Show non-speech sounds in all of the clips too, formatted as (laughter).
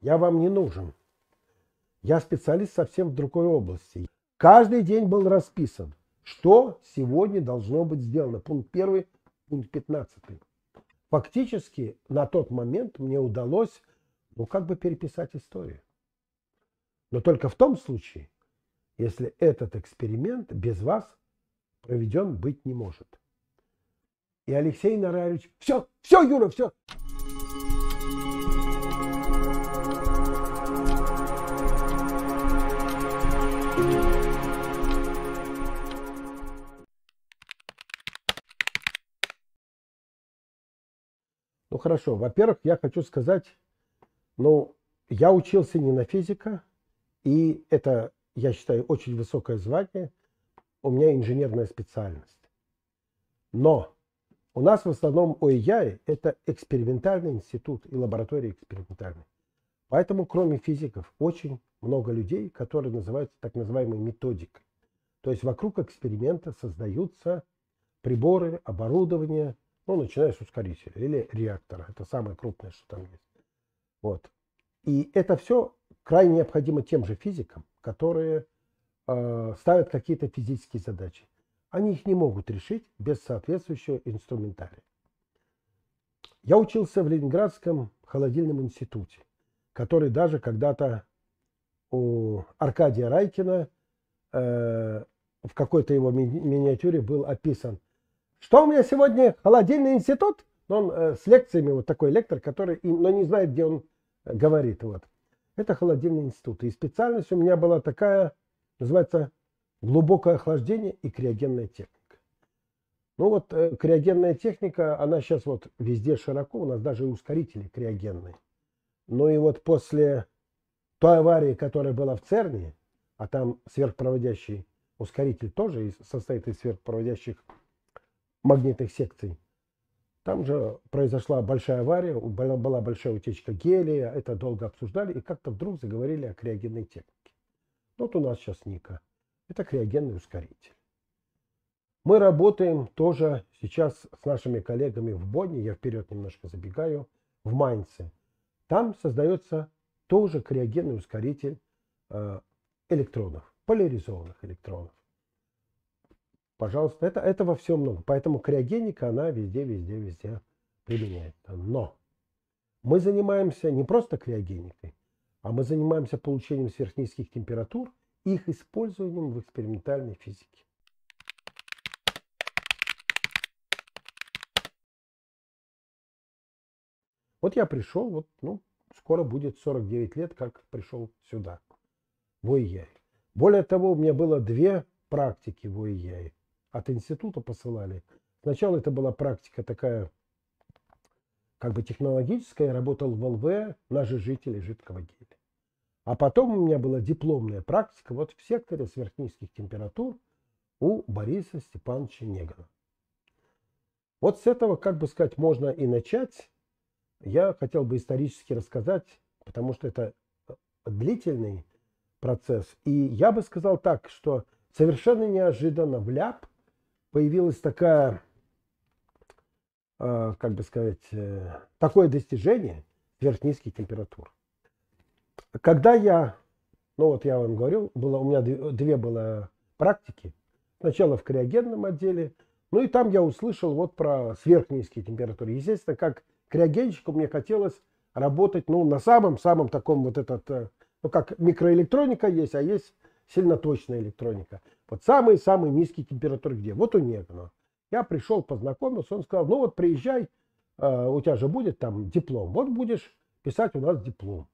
Я вам не нужен. Я специалист совсем в другой области. Каждый день был расписан, что сегодня должно быть сделано. Пункт первый, пункт пятнадцатый. Фактически на тот момент мне удалось, ну, как бы переписать историю. Но только в том случае, если этот эксперимент без вас проведен быть не может. И Алексей Нараевич, все, все, Юра, все. Ну хорошо, во-первых, я хочу сказать, ну, я учился не на физика, и это я считаю, очень высокое звание. У меня инженерная специальность. Но у нас в основном ОИЯИ – это экспериментальный институт и лаборатория экспериментальной. Поэтому, кроме физиков, очень много людей, которые называются так называемой методикой. То есть вокруг эксперимента создаются приборы, оборудование, ну, начиная с ускорителя или реактора. Это самое крупное, что там есть. Вот. И это все крайне необходимо тем же физикам, которые э, ставят какие-то физические задачи. Они их не могут решить без соответствующего инструментария. Я учился в Ленинградском холодильном институте, который даже когда-то у Аркадия Райкина э, в какой-то его ми миниатюре был описан. Что у меня сегодня? Холодильный институт? он э, с лекциями, вот такой лектор, который, но не знает, где он э, говорит. Вот. Это холодильный институт. И специальность у меня была такая, называется глубокое охлаждение и криогенная техника. Ну вот э, криогенная техника, она сейчас вот везде широко, у нас даже и ускорители криогенные. Ну и вот после той аварии, которая была в ЦЕРНе, а там сверхпроводящий ускоритель тоже состоит из сверхпроводящих магнитных секций, там же произошла большая авария, была большая утечка гелия, это долго обсуждали, и как-то вдруг заговорили о криогенной технике. Вот у нас сейчас Ника. Это криогенный ускоритель. Мы работаем тоже сейчас с нашими коллегами в Бонне, я вперед немножко забегаю, в Майнце. Там создается тоже криогенный ускоритель э, электронов, поляризованных электронов. Пожалуйста, это, это во всем много. Поэтому криогеника, она везде, везде, везде применяется. Но мы занимаемся не просто криогеникой, а мы занимаемся получением сверхнизких температур и их использованием в экспериментальной физике. Вот я пришел, вот, ну, скоро будет 49 лет, как пришел сюда, в ОИЯИ. Более того, у меня было две практики в ОИЯИ от института посылали. Сначала это была практика такая, как бы технологическая. Я работал в ЛВ на же жителей жидкого геля. А потом у меня была дипломная практика вот в секторе сверхнизких температур у Бориса Степановича Негана. Вот с этого, как бы сказать, можно и начать. Я хотел бы исторически рассказать, потому что это э, длительный процесс. И я бы сказал так, что совершенно неожиданно в ляп появилась такая, э, как бы сказать, э, такое достижение сверхнизких температур. Когда я, ну вот я вам говорил, было, у меня две было практики. Сначала в криогенном отделе, ну и там я услышал вот про сверхнизкие температуры. Естественно, как криогенщику мне хотелось работать, ну, на самом-самом таком вот этот, э, ну, как микроэлектроника есть, а есть сильноточная электроника. Вот самые-самые низкие температуры где? Вот у Негана. Я пришел, познакомился, он сказал, ну вот приезжай, э, у тебя же будет там диплом. Вот будешь писать у нас диплом.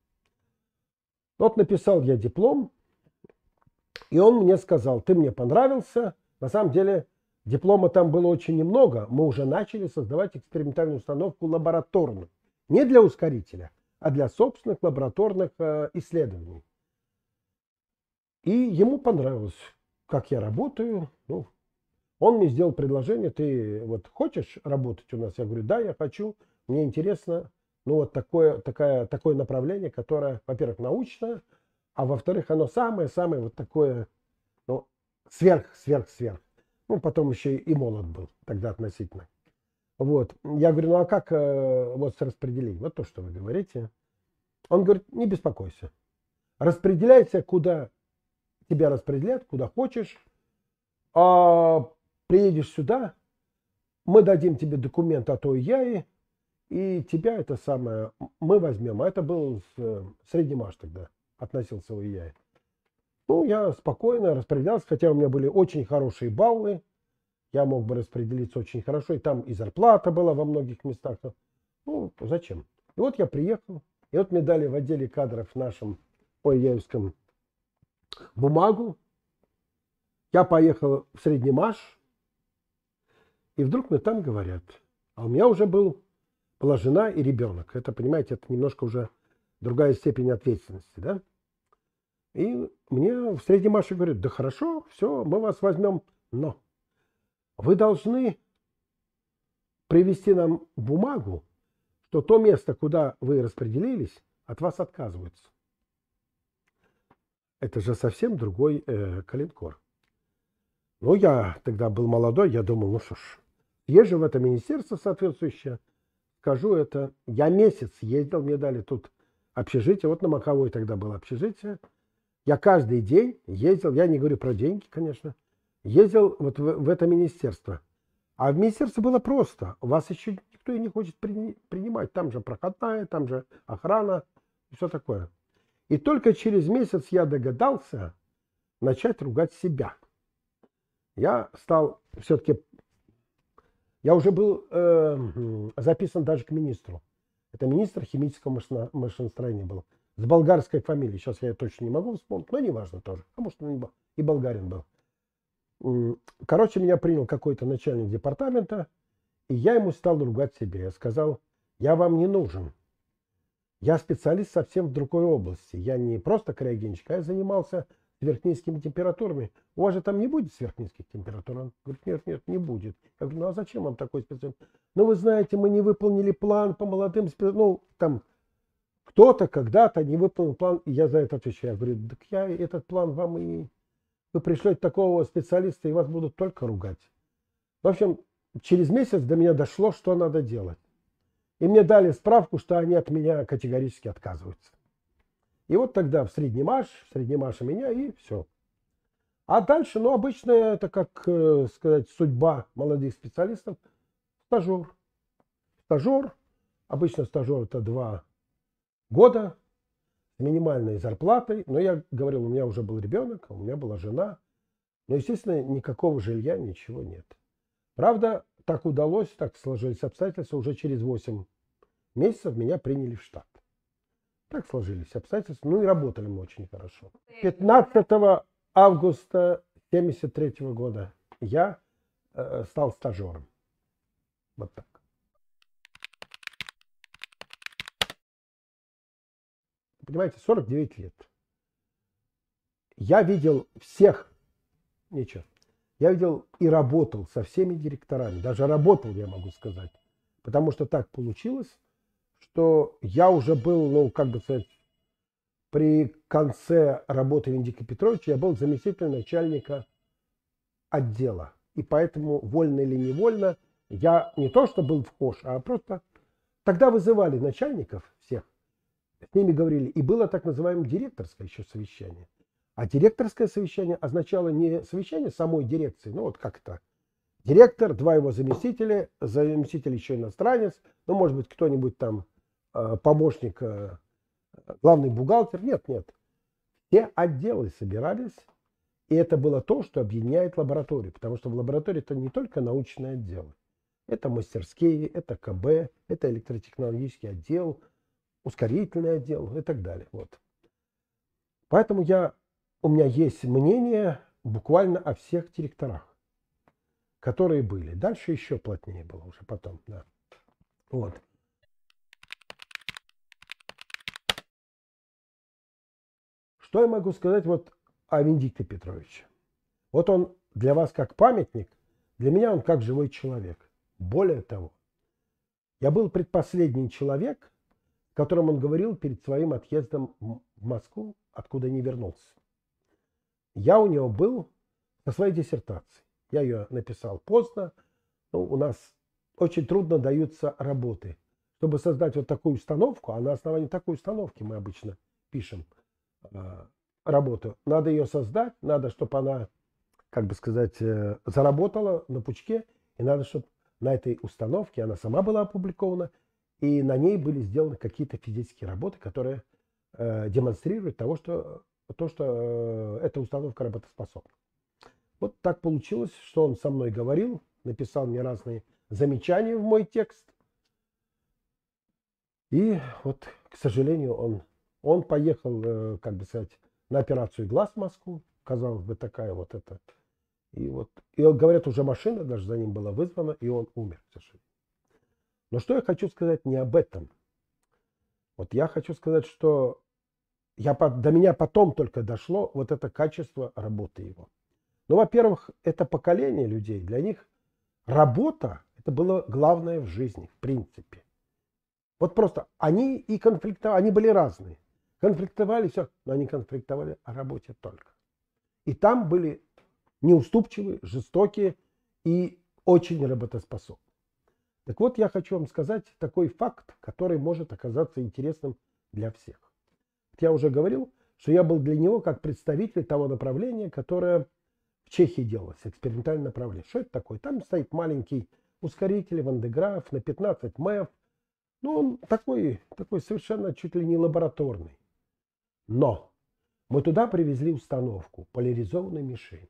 Вот написал я диплом, и он мне сказал, ты мне понравился. На самом деле диплома там было очень немного. Мы уже начали создавать экспериментальную установку лабораторную. Не для ускорителя, а для собственных лабораторных э, исследований. И ему понравилось, как я работаю. Ну, он мне сделал предложение, ты вот хочешь работать у нас? Я говорю, да, я хочу, мне интересно. Ну, вот такое, такая, такое направление, которое, во-первых, научное, а во-вторых, оно самое-самое вот такое, ну, сверх-сверх-сверх. Ну, потом еще и молод был тогда относительно. Вот. Я говорю, ну а как э, вот с распределением? Вот то, что вы говорите. Он говорит, не беспокойся. Распределяйся куда тебя распределят куда хочешь, а приедешь сюда, мы дадим тебе документ о а той яи, и тебя это самое, мы возьмем. А это был э, средний марш тогда, относился у яи. Ну, я спокойно распределялся, хотя у меня были очень хорошие баллы, я мог бы распределиться очень хорошо, и там и зарплата была во многих местах. Ну, зачем? И вот я приехал, и вот мне дали в отделе кадров нашем, ой, яевском, бумагу. Я поехал в Средний Маш, и вдруг мне там говорят, а у меня уже был, была жена и ребенок. Это, понимаете, это немножко уже другая степень ответственности, да? И мне в Средний Маш говорят, да хорошо, все, мы вас возьмем, но вы должны привести нам бумагу, что то место, куда вы распределились, от вас отказываются. Это же совсем другой э, калинкор. Ну, я тогда был молодой, я думал, ну что ж, езжу в это министерство соответствующее, скажу это. Я месяц ездил, мне дали тут общежитие, вот на Маковой тогда было общежитие. Я каждый день ездил, я не говорю про деньги, конечно, ездил вот в, в это министерство. А в министерстве было просто. Вас еще никто и не хочет при, принимать. Там же проходная, там же охрана и все такое. И только через месяц я догадался начать ругать себя. Я стал все-таки... Я уже был э, записан даже к министру. Это министр химического машиностроения был. С болгарской фамилией. Сейчас я точно не могу вспомнить, но неважно тоже. А может, он и болгарин был. Короче, меня принял какой-то начальник департамента, и я ему стал ругать себя. Я сказал, я вам не нужен. Я специалист совсем в другой области. Я не просто криогенщик, а я занимался сверхнизкими температурами. У вас же там не будет сверхнизких температур? Он говорит, нет, нет, не будет. Я говорю, ну а зачем вам такой специалист? Ну вы знаете, мы не выполнили план по молодым Ну там кто-то когда-то не выполнил план, и я за это отвечаю. Я говорю, так я этот план вам и... Вы пришлете такого специалиста, и вас будут только ругать. В общем, через месяц до меня дошло, что надо делать. И мне дали справку, что они от меня категорически отказываются. И вот тогда в средний марш, в средний марш меня и все. А дальше, ну, обычно это, как э, сказать, судьба молодых специалистов. Стажер. Стажер. Обычно стажер это два года с минимальной зарплатой. Но я говорил, у меня уже был ребенок, а у меня была жена. Но, естественно, никакого жилья, ничего нет. Правда, так удалось, так сложились обстоятельства, уже через 8 месяцев меня приняли в штат. Так сложились обстоятельства, ну и работали мы очень хорошо. 15 августа 1973 года я э, стал стажером. Вот так. Понимаете, 49 лет. Я видел всех... Ничего. Я видел и работал со всеми директорами, даже работал, я могу сказать, потому что так получилось, что я уже был, ну, как бы сказать, при конце работы Виндика Петровича я был заместителем начальника отдела. И поэтому, вольно или невольно, я не то что был в кош, а просто тогда вызывали начальников всех, с ними говорили. И было так называемое директорское еще совещание. А директорское совещание означало не совещание самой дирекции, ну вот как-то. Директор, два его заместителя, заместитель еще иностранец, ну, может быть, кто-нибудь там, э, помощник, э, главный бухгалтер. Нет, нет. Все отделы собирались, и это было то, что объединяет лабораторию, потому что в лаборатории это не только научные отделы. Это мастерские, это КБ, это электротехнологический отдел, ускорительный отдел и так далее. Вот. Поэтому я у меня есть мнение буквально о всех директорах, которые были. Дальше еще плотнее было уже потом, да. Вот. Что я могу сказать вот о Венедикте Петровиче? Вот он для вас как памятник, для меня он как живой человек. Более того, я был предпоследний человек, которым он говорил перед своим отъездом в Москву, откуда не вернулся. Я у него был со своей диссертацией. Я ее написал поздно. Ну, у нас очень трудно даются работы. Чтобы создать вот такую установку, а на основании такой установки мы обычно пишем э, работу. Надо ее создать, надо, чтобы она, как бы сказать, э, заработала на пучке, и надо, чтобы на этой установке она сама была опубликована, и на ней были сделаны какие-то физические работы, которые э, демонстрируют того, что то, что э, эта установка работоспособна. Вот так получилось, что он со мной говорил, написал мне разные замечания в мой текст. И вот, к сожалению, он, он поехал, э, как бы сказать, на операцию глаз в Москву. Казалось бы, такая вот эта. И вот, и говорят, уже машина даже за ним была вызвана, и он умер, к сожалению. Но что я хочу сказать не об этом. Вот я хочу сказать, что я, до меня потом только дошло вот это качество работы его. Ну, во-первых, это поколение людей, для них работа – это было главное в жизни, в принципе. Вот просто они и конфликтовали, они были разные. Конфликтовали, все, но они конфликтовали о работе только. И там были неуступчивые, жестокие и очень работоспособны. Так вот, я хочу вам сказать такой факт, который может оказаться интересным для всех. Я уже говорил, что я был для него как представитель того направления, которое в Чехии делалось, экспериментальное направление. Что это такое? Там стоит маленький ускоритель вандеграф на 15 МЭФ. Ну, он такой, такой совершенно чуть ли не лабораторный. Но мы туда привезли установку поляризованной мишени.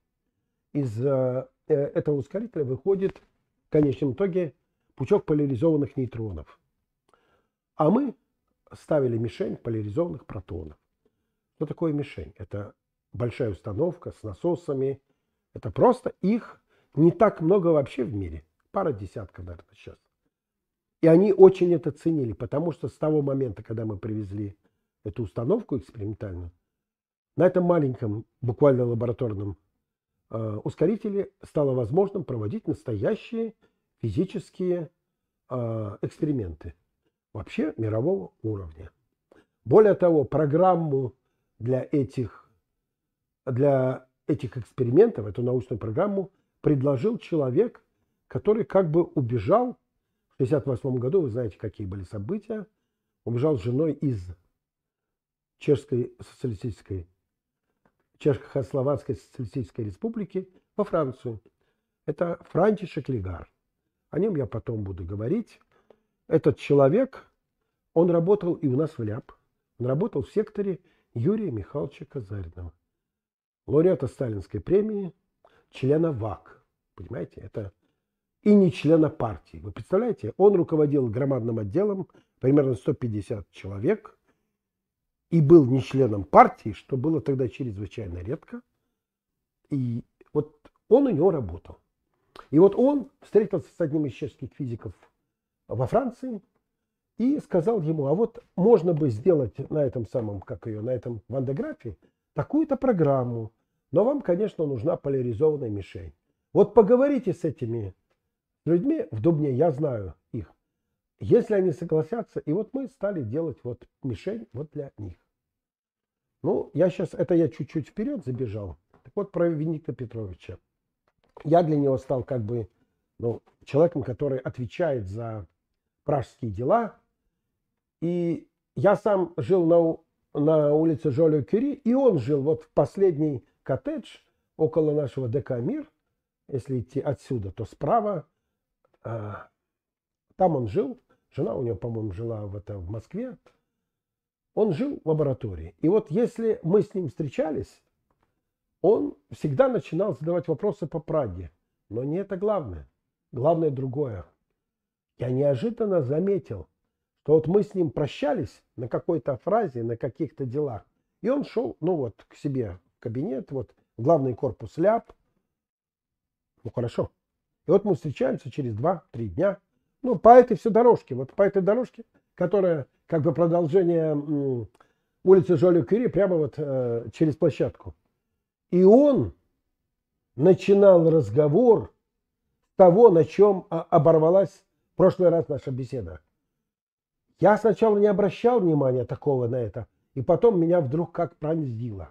Из э, э, этого ускорителя выходит в конечном итоге пучок поляризованных нейтронов. А мы ставили мишень поляризованных протонов. Что ну, такое мишень? Это большая установка с насосами. Это просто их не так много вообще в мире. Пара десятков, наверное, сейчас. И они очень это ценили, потому что с того момента, когда мы привезли эту установку экспериментальную, на этом маленьком, буквально лабораторном э, ускорителе стало возможным проводить настоящие физические э, эксперименты вообще мирового уровня. Более того, программу для этих, для этих экспериментов, эту научную программу, предложил человек, который как бы убежал в 1968 году, вы знаете, какие были события, убежал с женой из Чешской социалистической, Чешско-Словацкой социалистической республики во Францию. Это Франтишек Легар. О нем я потом буду говорить этот человек, он работал и у нас в ЛЯП, он работал в секторе Юрия Михайловича Казаринова, лауреата Сталинской премии, члена ВАК. Понимаете, это и не члена партии. Вы представляете, он руководил громадным отделом, примерно 150 человек, и был не членом партии, что было тогда чрезвычайно редко. И вот он у него работал. И вот он встретился с одним из чешских физиков – во Франции и сказал ему, а вот можно бы сделать на этом самом, как ее, на этом вандографе, такую-то программу, но вам, конечно, нужна поляризованная мишень. Вот поговорите с этими людьми в Дубне, я знаю их. Если они согласятся, и вот мы стали делать вот мишень вот для них. Ну, я сейчас, это я чуть-чуть вперед забежал. Так вот, про Веника Петровича. Я для него стал как бы ну, человеком, который отвечает за пражские дела. И я сам жил на, на улице Жолио Кюри, и он жил вот в последний коттедж около нашего ДК «Мир». Если идти отсюда, то справа. А, там он жил. Жена у него, по-моему, жила в, это, в Москве. Он жил в лаборатории. И вот если мы с ним встречались, он всегда начинал задавать вопросы по Праге. Но не это главное. Главное другое я неожиданно заметил, что вот мы с ним прощались на какой-то фразе, на каких-то делах, и он шел, ну вот, к себе в кабинет, вот, главный корпус ляп. Ну, хорошо. И вот мы встречаемся через 2-3 дня, ну, по этой все дорожке, вот по этой дорожке, которая как бы продолжение улицы Жолю Кюри прямо вот э, через площадку. И он начинал разговор того, на чем оборвалась в прошлый раз наша беседа. Я сначала не обращал внимания такого на это, и потом меня вдруг как пронзило.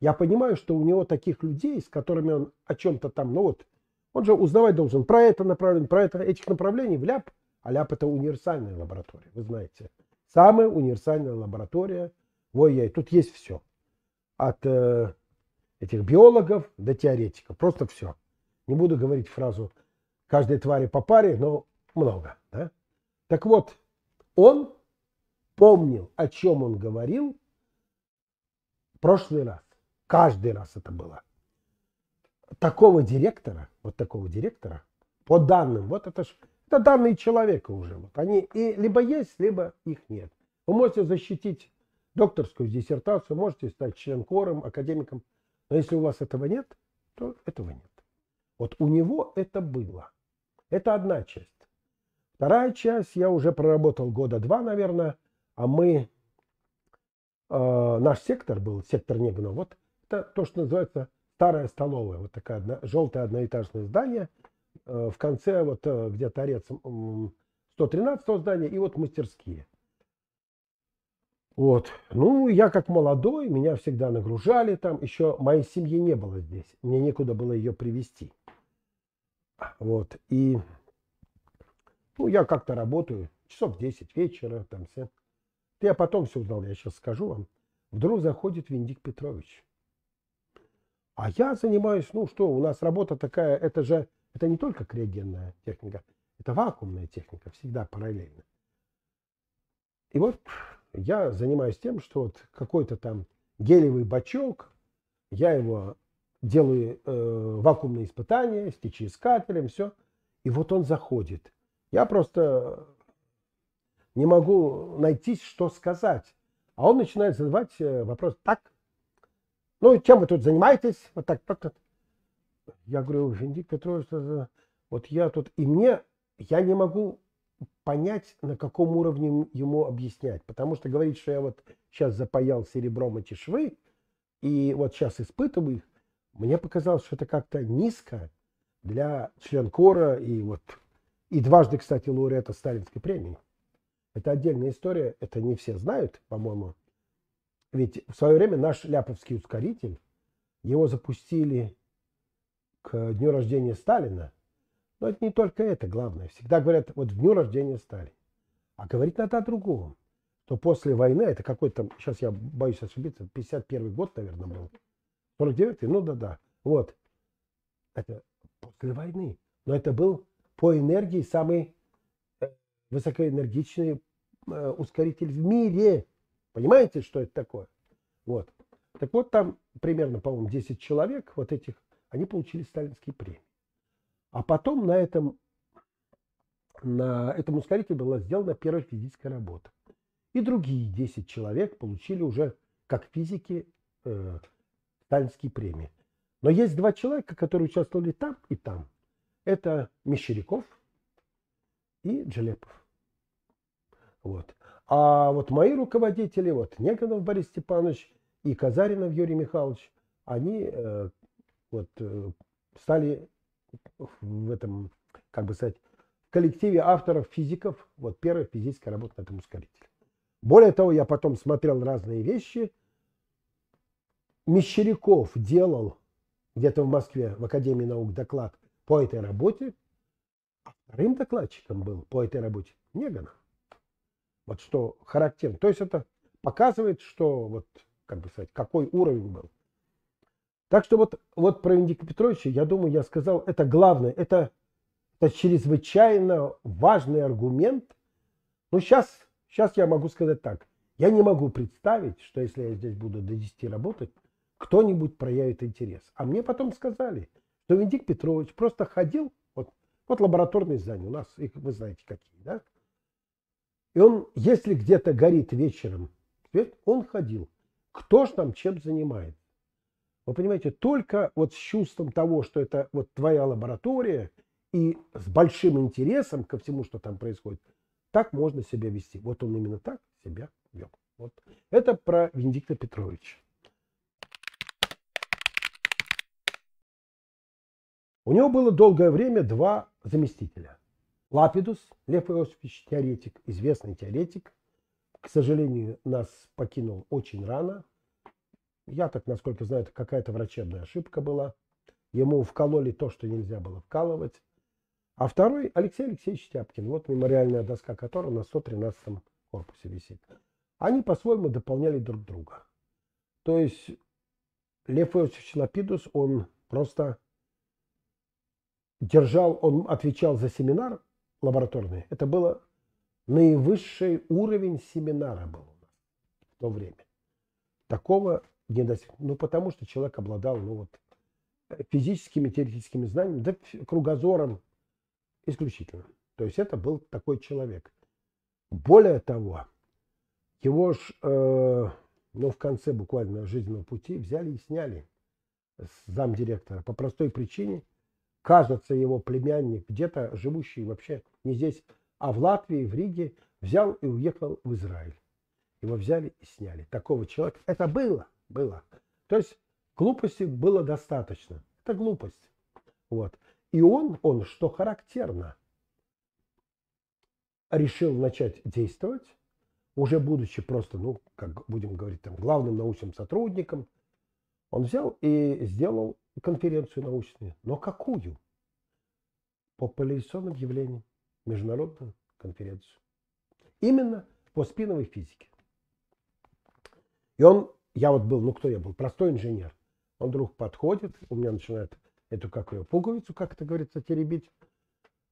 Я понимаю, что у него таких людей, с которыми он о чем-то там, ну вот, он же узнавать должен про это направление, про это, этих направлений в ляп, а ляп это универсальная лаборатория, вы знаете. Самая универсальная лаборатория ой ой Тут есть все. От э, этих биологов до теоретиков. Просто все. Не буду говорить фразу каждой твари по паре, но много. Да? Так вот, он помнил, о чем он говорил в прошлый раз. Каждый раз это было. Такого директора, вот такого директора, по данным, вот это ж, это данные человека уже. Вот они и либо есть, либо их нет. Вы можете защитить докторскую диссертацию, можете стать членкором, академиком, но если у вас этого нет, то этого нет. Вот у него это было. Это одна часть. Вторая часть я уже проработал года два, наверное, а мы, э, наш сектор был, сектор Негно. вот это то, что называется старая столовая, вот такая одна, желтое одноэтажное здание, э, в конце вот э, где торец э, 113 здания и вот мастерские. Вот. Ну, я как молодой, меня всегда нагружали там. Еще моей семьи не было здесь. Мне некуда было ее привести. Вот. И ну, я как-то работаю, часов 10 вечера, там все. Я а потом все узнал, я сейчас скажу вам. Вдруг заходит Виндик Петрович. А я занимаюсь, ну что, у нас работа такая, это же, это не только криогенная техника, это вакуумная техника, всегда параллельно. И вот я занимаюсь тем, что вот какой-то там гелевый бачок, я его делаю э, вакуумные испытания с течеискателем, все. И вот он заходит. Я просто не могу найти, что сказать. А он начинает задавать э, вопрос так. Ну, чем вы тут занимаетесь? Вот так, так, так. Я говорю, Жендик Петрович, вот я тут, и мне, я не могу понять, на каком уровне ему объяснять. Потому что говорить, что я вот сейчас запаял серебром эти швы, и вот сейчас испытываю их, мне показалось, что это как-то низко для членкора и вот и дважды, кстати, лауреата Сталинской премии. Это отдельная история, это не все знают, по-моему. Ведь в свое время наш ляповский ускоритель, его запустили к дню рождения Сталина. Но это не только это главное. Всегда говорят, вот в дню рождения Сталина. А говорить надо о другом. То после войны, это какой-то, сейчас я боюсь ошибиться, 51 год, наверное, был. 49 ну да-да. Вот. Это после войны. Но это был по энергии самый э, высокоэнергичный э, ускоритель в мире. Понимаете, что это такое? Вот. Так вот, там примерно, по-моему, 10 человек вот этих, они получили сталинский премии. А потом на этом, на этом ускорителе была сделана первая физическая работа. И другие 10 человек получили уже, как физики, э, сталинские премии. Но есть два человека, которые участвовали там и там. Это Мещеряков и Джелепов. Вот. А вот мои руководители, вот Неконов Борис Степанович и Казаринов Юрий Михайлович, они э, вот э, стали в этом, как бы сказать, коллективе авторов физиков вот первая физическая работа на этом ускорителе. Более того, я потом смотрел разные вещи. Мещеряков делал где-то в Москве, в Академии наук, доклад по этой работе, а вторым докладчиком был по этой работе Неган. Вот что характерно. То есть это показывает, что вот, как бы сказать, какой уровень был. Так что вот, вот про Индика Петровича, я думаю, я сказал, это главное, это, это чрезвычайно важный аргумент. Ну, сейчас, сейчас я могу сказать так. Я не могу представить, что если я здесь буду до 10 работать, кто-нибудь проявит интерес. А мне потом сказали – что Венедикт Петрович просто ходил, вот, вот лабораторные здания у нас, их вы знаете какие, да? И он, если где-то горит вечером свет, он ходил. Кто ж там чем занимает? Вы понимаете, только вот с чувством того, что это вот твоя лаборатория, и с большим интересом ко всему, что там происходит, так можно себя вести. Вот он именно так себя вел. Вот. Это про Венедикта Петровича. У него было долгое время два заместителя. Лапидус, Лев Иосифович, теоретик, известный теоретик, к сожалению, нас покинул очень рано. Я так, насколько знаю, это какая-то врачебная ошибка была. Ему вкололи то, что нельзя было вкалывать. А второй Алексей Алексеевич Тяпкин, вот мемориальная доска которого на 113 корпусе висит. Они по-своему дополняли друг друга. То есть Лев Иосифович Лапидус, он просто держал, он отвечал за семинар лабораторный. Это было наивысший уровень семинара был у в то время. Такого не достиг. Ну, потому что человек обладал ну, вот, физическими, теоретическими знаниями, да кругозором исключительно. То есть это был такой человек. Более того, его ж, э, ну, в конце буквально жизненного пути взяли и сняли с замдиректора по простой причине – кажется, его племянник, где-то живущий вообще не здесь, а в Латвии, в Риге, взял и уехал в Израиль. Его взяли и сняли. Такого человека. Это было, было. То есть глупости было достаточно. Это глупость. Вот. И он, он, что характерно, решил начать действовать, уже будучи просто, ну, как будем говорить, там, главным научным сотрудником, он взял и сделал конференцию научную. Но какую? По поляризационным явлениям. Международную конференцию. Именно по спиновой физике. И он, я вот был, ну кто я был, простой инженер. Он вдруг подходит, у меня начинает эту как ее пуговицу, как это говорится, теребить.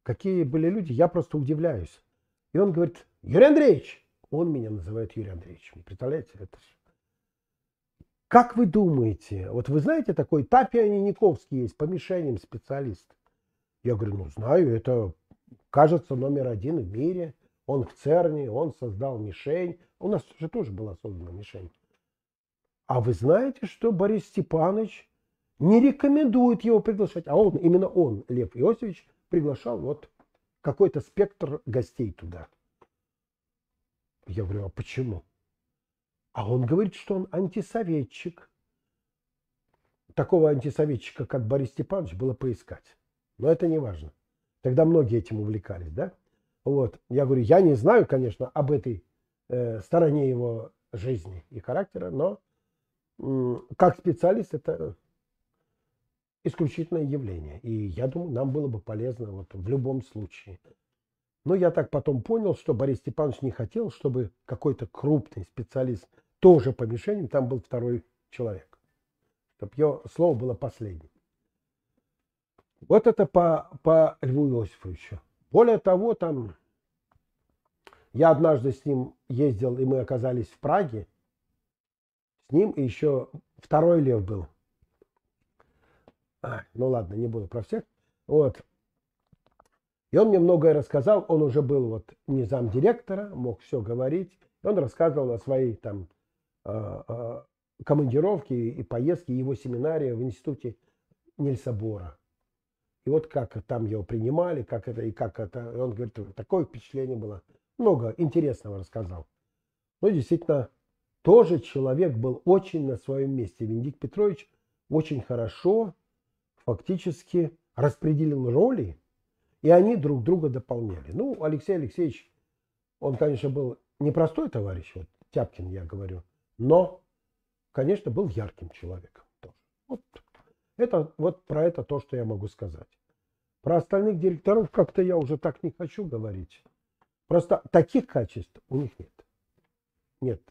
Какие были люди, я просто удивляюсь. И он говорит, Юрий Андреевич, он меня называет Юрий Андреевичем. Представляете, это же как вы думаете, вот вы знаете такой Тапия есть по мишеням специалист? Я говорю, ну знаю, это кажется номер один в мире. Он в ЦЕРНе, он создал мишень. У нас же тоже была создана мишень. А вы знаете, что Борис Степанович не рекомендует его приглашать, а он, именно он, Лев Иосифович, приглашал вот какой-то спектр гостей туда. Я говорю, а почему? А он говорит, что он антисоветчик. Такого антисоветчика, как Борис Степанович, было поискать. Но это не важно. Тогда многие этим увлекались, да? Вот. Я говорю, я не знаю, конечно, об этой э, стороне его жизни и характера, но э, как специалист это исключительное явление. И я думаю, нам было бы полезно вот в любом случае но я так потом понял, что Борис Степанович не хотел, чтобы какой-то крупный специалист тоже по мишеням, там был второй человек. Чтобы его слово было последним. Вот это по, по Льву Иосифовичу. Более того, там я однажды с ним ездил, и мы оказались в Праге. С ним и еще второй лев был. А, ну ладно, не буду про всех. Вот. И он мне многое рассказал, он уже был вот не замдиректора, мог все говорить. И он рассказывал о своей там э, э, командировке и поездке, его семинаре в институте Нельсобора. И вот как там его принимали, как это и как это. И он говорит, такое впечатление было. Много интересного рассказал. Ну, действительно, тоже человек был очень на своем месте. Венедикт Петрович очень хорошо фактически распределил роли и они друг друга дополняли. Ну, Алексей Алексеевич, он, конечно, был непростой товарищ, вот Тяпкин я говорю, но, конечно, был ярким человеком. Вот. Это, вот про это то, что я могу сказать. Про остальных директоров как-то я уже так не хочу говорить. Просто таких качеств у них нет. Нет.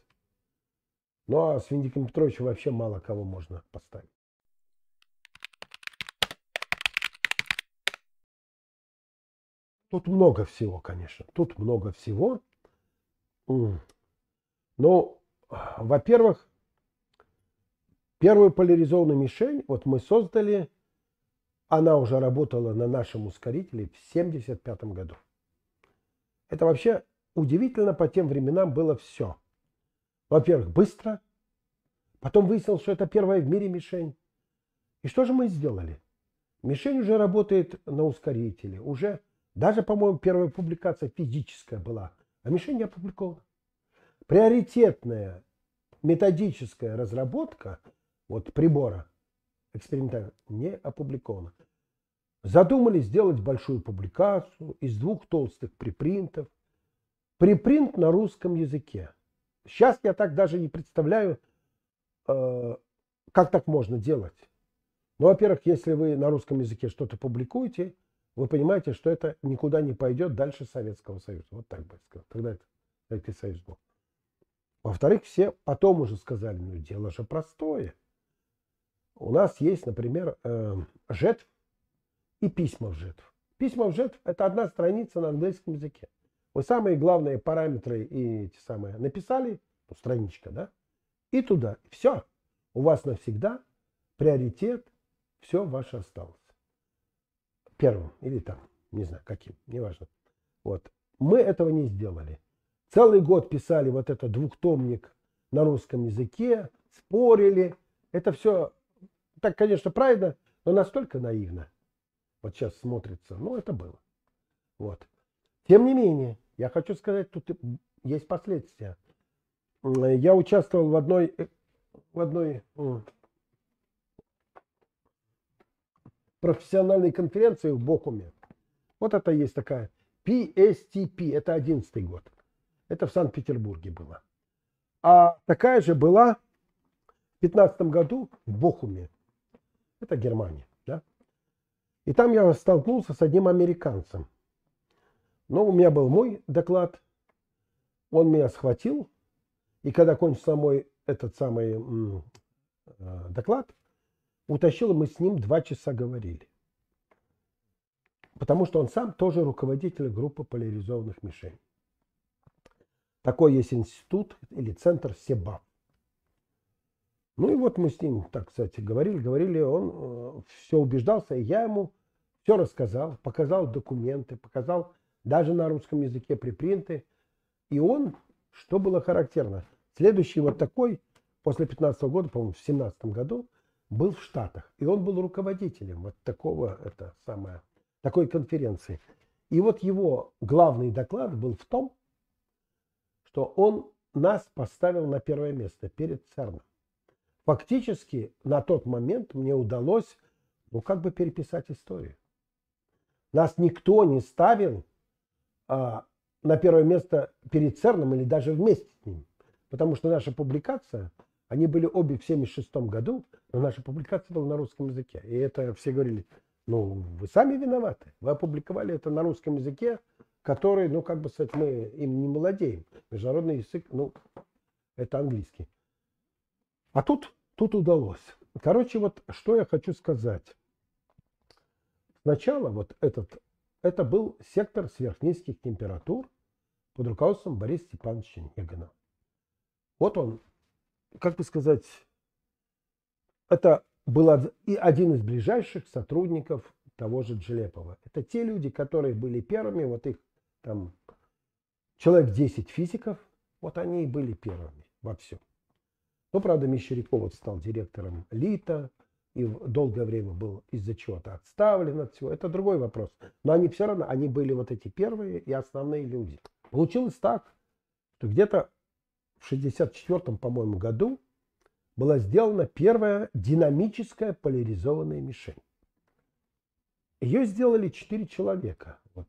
Ну а с Виндиком Петровичем вообще мало кого можно поставить. Тут много всего, конечно. Тут много всего. Ну, во-первых, первую поляризованную мишень вот мы создали. Она уже работала на нашем ускорителе в 1975 году. Это вообще удивительно по тем временам было все. Во-первых, быстро. Потом выяснилось, что это первая в мире мишень. И что же мы сделали? Мишень уже работает на ускорителе, уже даже, по-моему, первая публикация физическая была, а мишень не опубликована. Приоритетная методическая разработка вот прибора экспериментального не опубликована. Задумались сделать большую публикацию из двух толстых припринтов. Припринт на русском языке. Сейчас я так даже не представляю, э, как так можно делать. Ну, во-первых, если вы на русском языке что-то публикуете, вы понимаете, что это никуда не пойдет дальше Советского Союза. Вот так бы я сказал. Тогда это Советский Союз был. Во-вторых, все потом уже сказали, ну дело же простое. У нас есть, например, э, эм, жетв и письма в жетв. Письма в жетв – это одна страница на английском языке. Вы самые главные параметры и эти самые написали, ну, страничка, да, и туда. Все. У вас навсегда приоритет, все ваше осталось первым или там, не знаю каким, неважно. Вот. Мы этого не сделали. Целый год писали вот этот двухтомник на русском языке, спорили. Это все так, конечно, правильно, но настолько наивно. Вот сейчас смотрится. Ну, это было. Вот. Тем не менее, я хочу сказать, тут есть последствия. Я участвовал в одной, э, в одной профессиональной конференции в Бокуме. Вот это есть такая PSTP, это 11 год. Это в Санкт-Петербурге было. А такая же была в 15 году в Бохуме. Это Германия. Да? И там я столкнулся с одним американцем. Но у меня был мой доклад. Он меня схватил. И когда кончился мой этот самый э, доклад, утащил, и мы с ним два часа говорили. Потому что он сам тоже руководитель группы поляризованных мишеней. Такой есть институт или центр СЕБА. Ну и вот мы с ним, так кстати, говорили, говорили, он э, все убеждался, и я ему все рассказал, показал документы, показал даже на русском языке припринты. И он, что было характерно, следующий вот такой, после 15 -го года, по-моему, в 17 году, был в Штатах, и он был руководителем вот такого, это самое, такой конференции. И вот его главный доклад был в том, что он нас поставил на первое место перед ЦЕРНом. Фактически на тот момент мне удалось, ну, как бы переписать историю. Нас никто не ставил а, на первое место перед ЦЕРНом или даже вместе с ним, потому что наша публикация – они были обе в 76 году, но наша публикация была на русском языке. И это все говорили, ну, вы сами виноваты. Вы опубликовали это на русском языке, который, ну, как бы сказать, мы им не молодеем. Международный язык, ну, это английский. А тут, тут удалось. Короче, вот что я хочу сказать. Сначала вот этот, это был сектор сверхнизких температур под руководством Бориса Степановича Негана. Вот он как бы сказать, это был один из ближайших сотрудников того же Джелепова. Это те люди, которые были первыми, вот их там человек 10 физиков, вот они и были первыми во всем. Но, правда, Мещеряков вот стал директором ЛИТа, и долгое время был из-за чего-то отставлен от всего. Это другой вопрос. Но они все равно, они были вот эти первые и основные люди. Получилось так, что где-то в 1964, по-моему, году была сделана первая динамическая поляризованная мишень. Ее сделали четыре человека. Вот.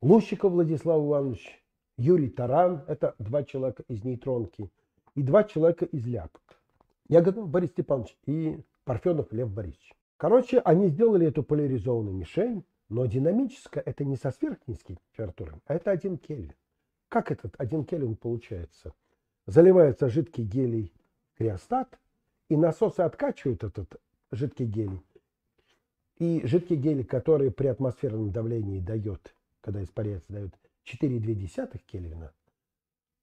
Лущиков Владислав Иванович, Юрий Таран, это два человека из нейтронки, и два человека из ляпот. Ягодов Борис Степанович и Парфенов Лев Борисович. Короче, они сделали эту поляризованную мишень, но динамическая это не со сверхнизкой температурой, а это один Кельвин. Как этот один Кельвин получается? Заливается жидкий гелий криостат, и насосы откачивают этот жидкий гелий. И жидкий гелий, который при атмосферном давлении дает, когда испаряется, дает 4,2 Кельвина,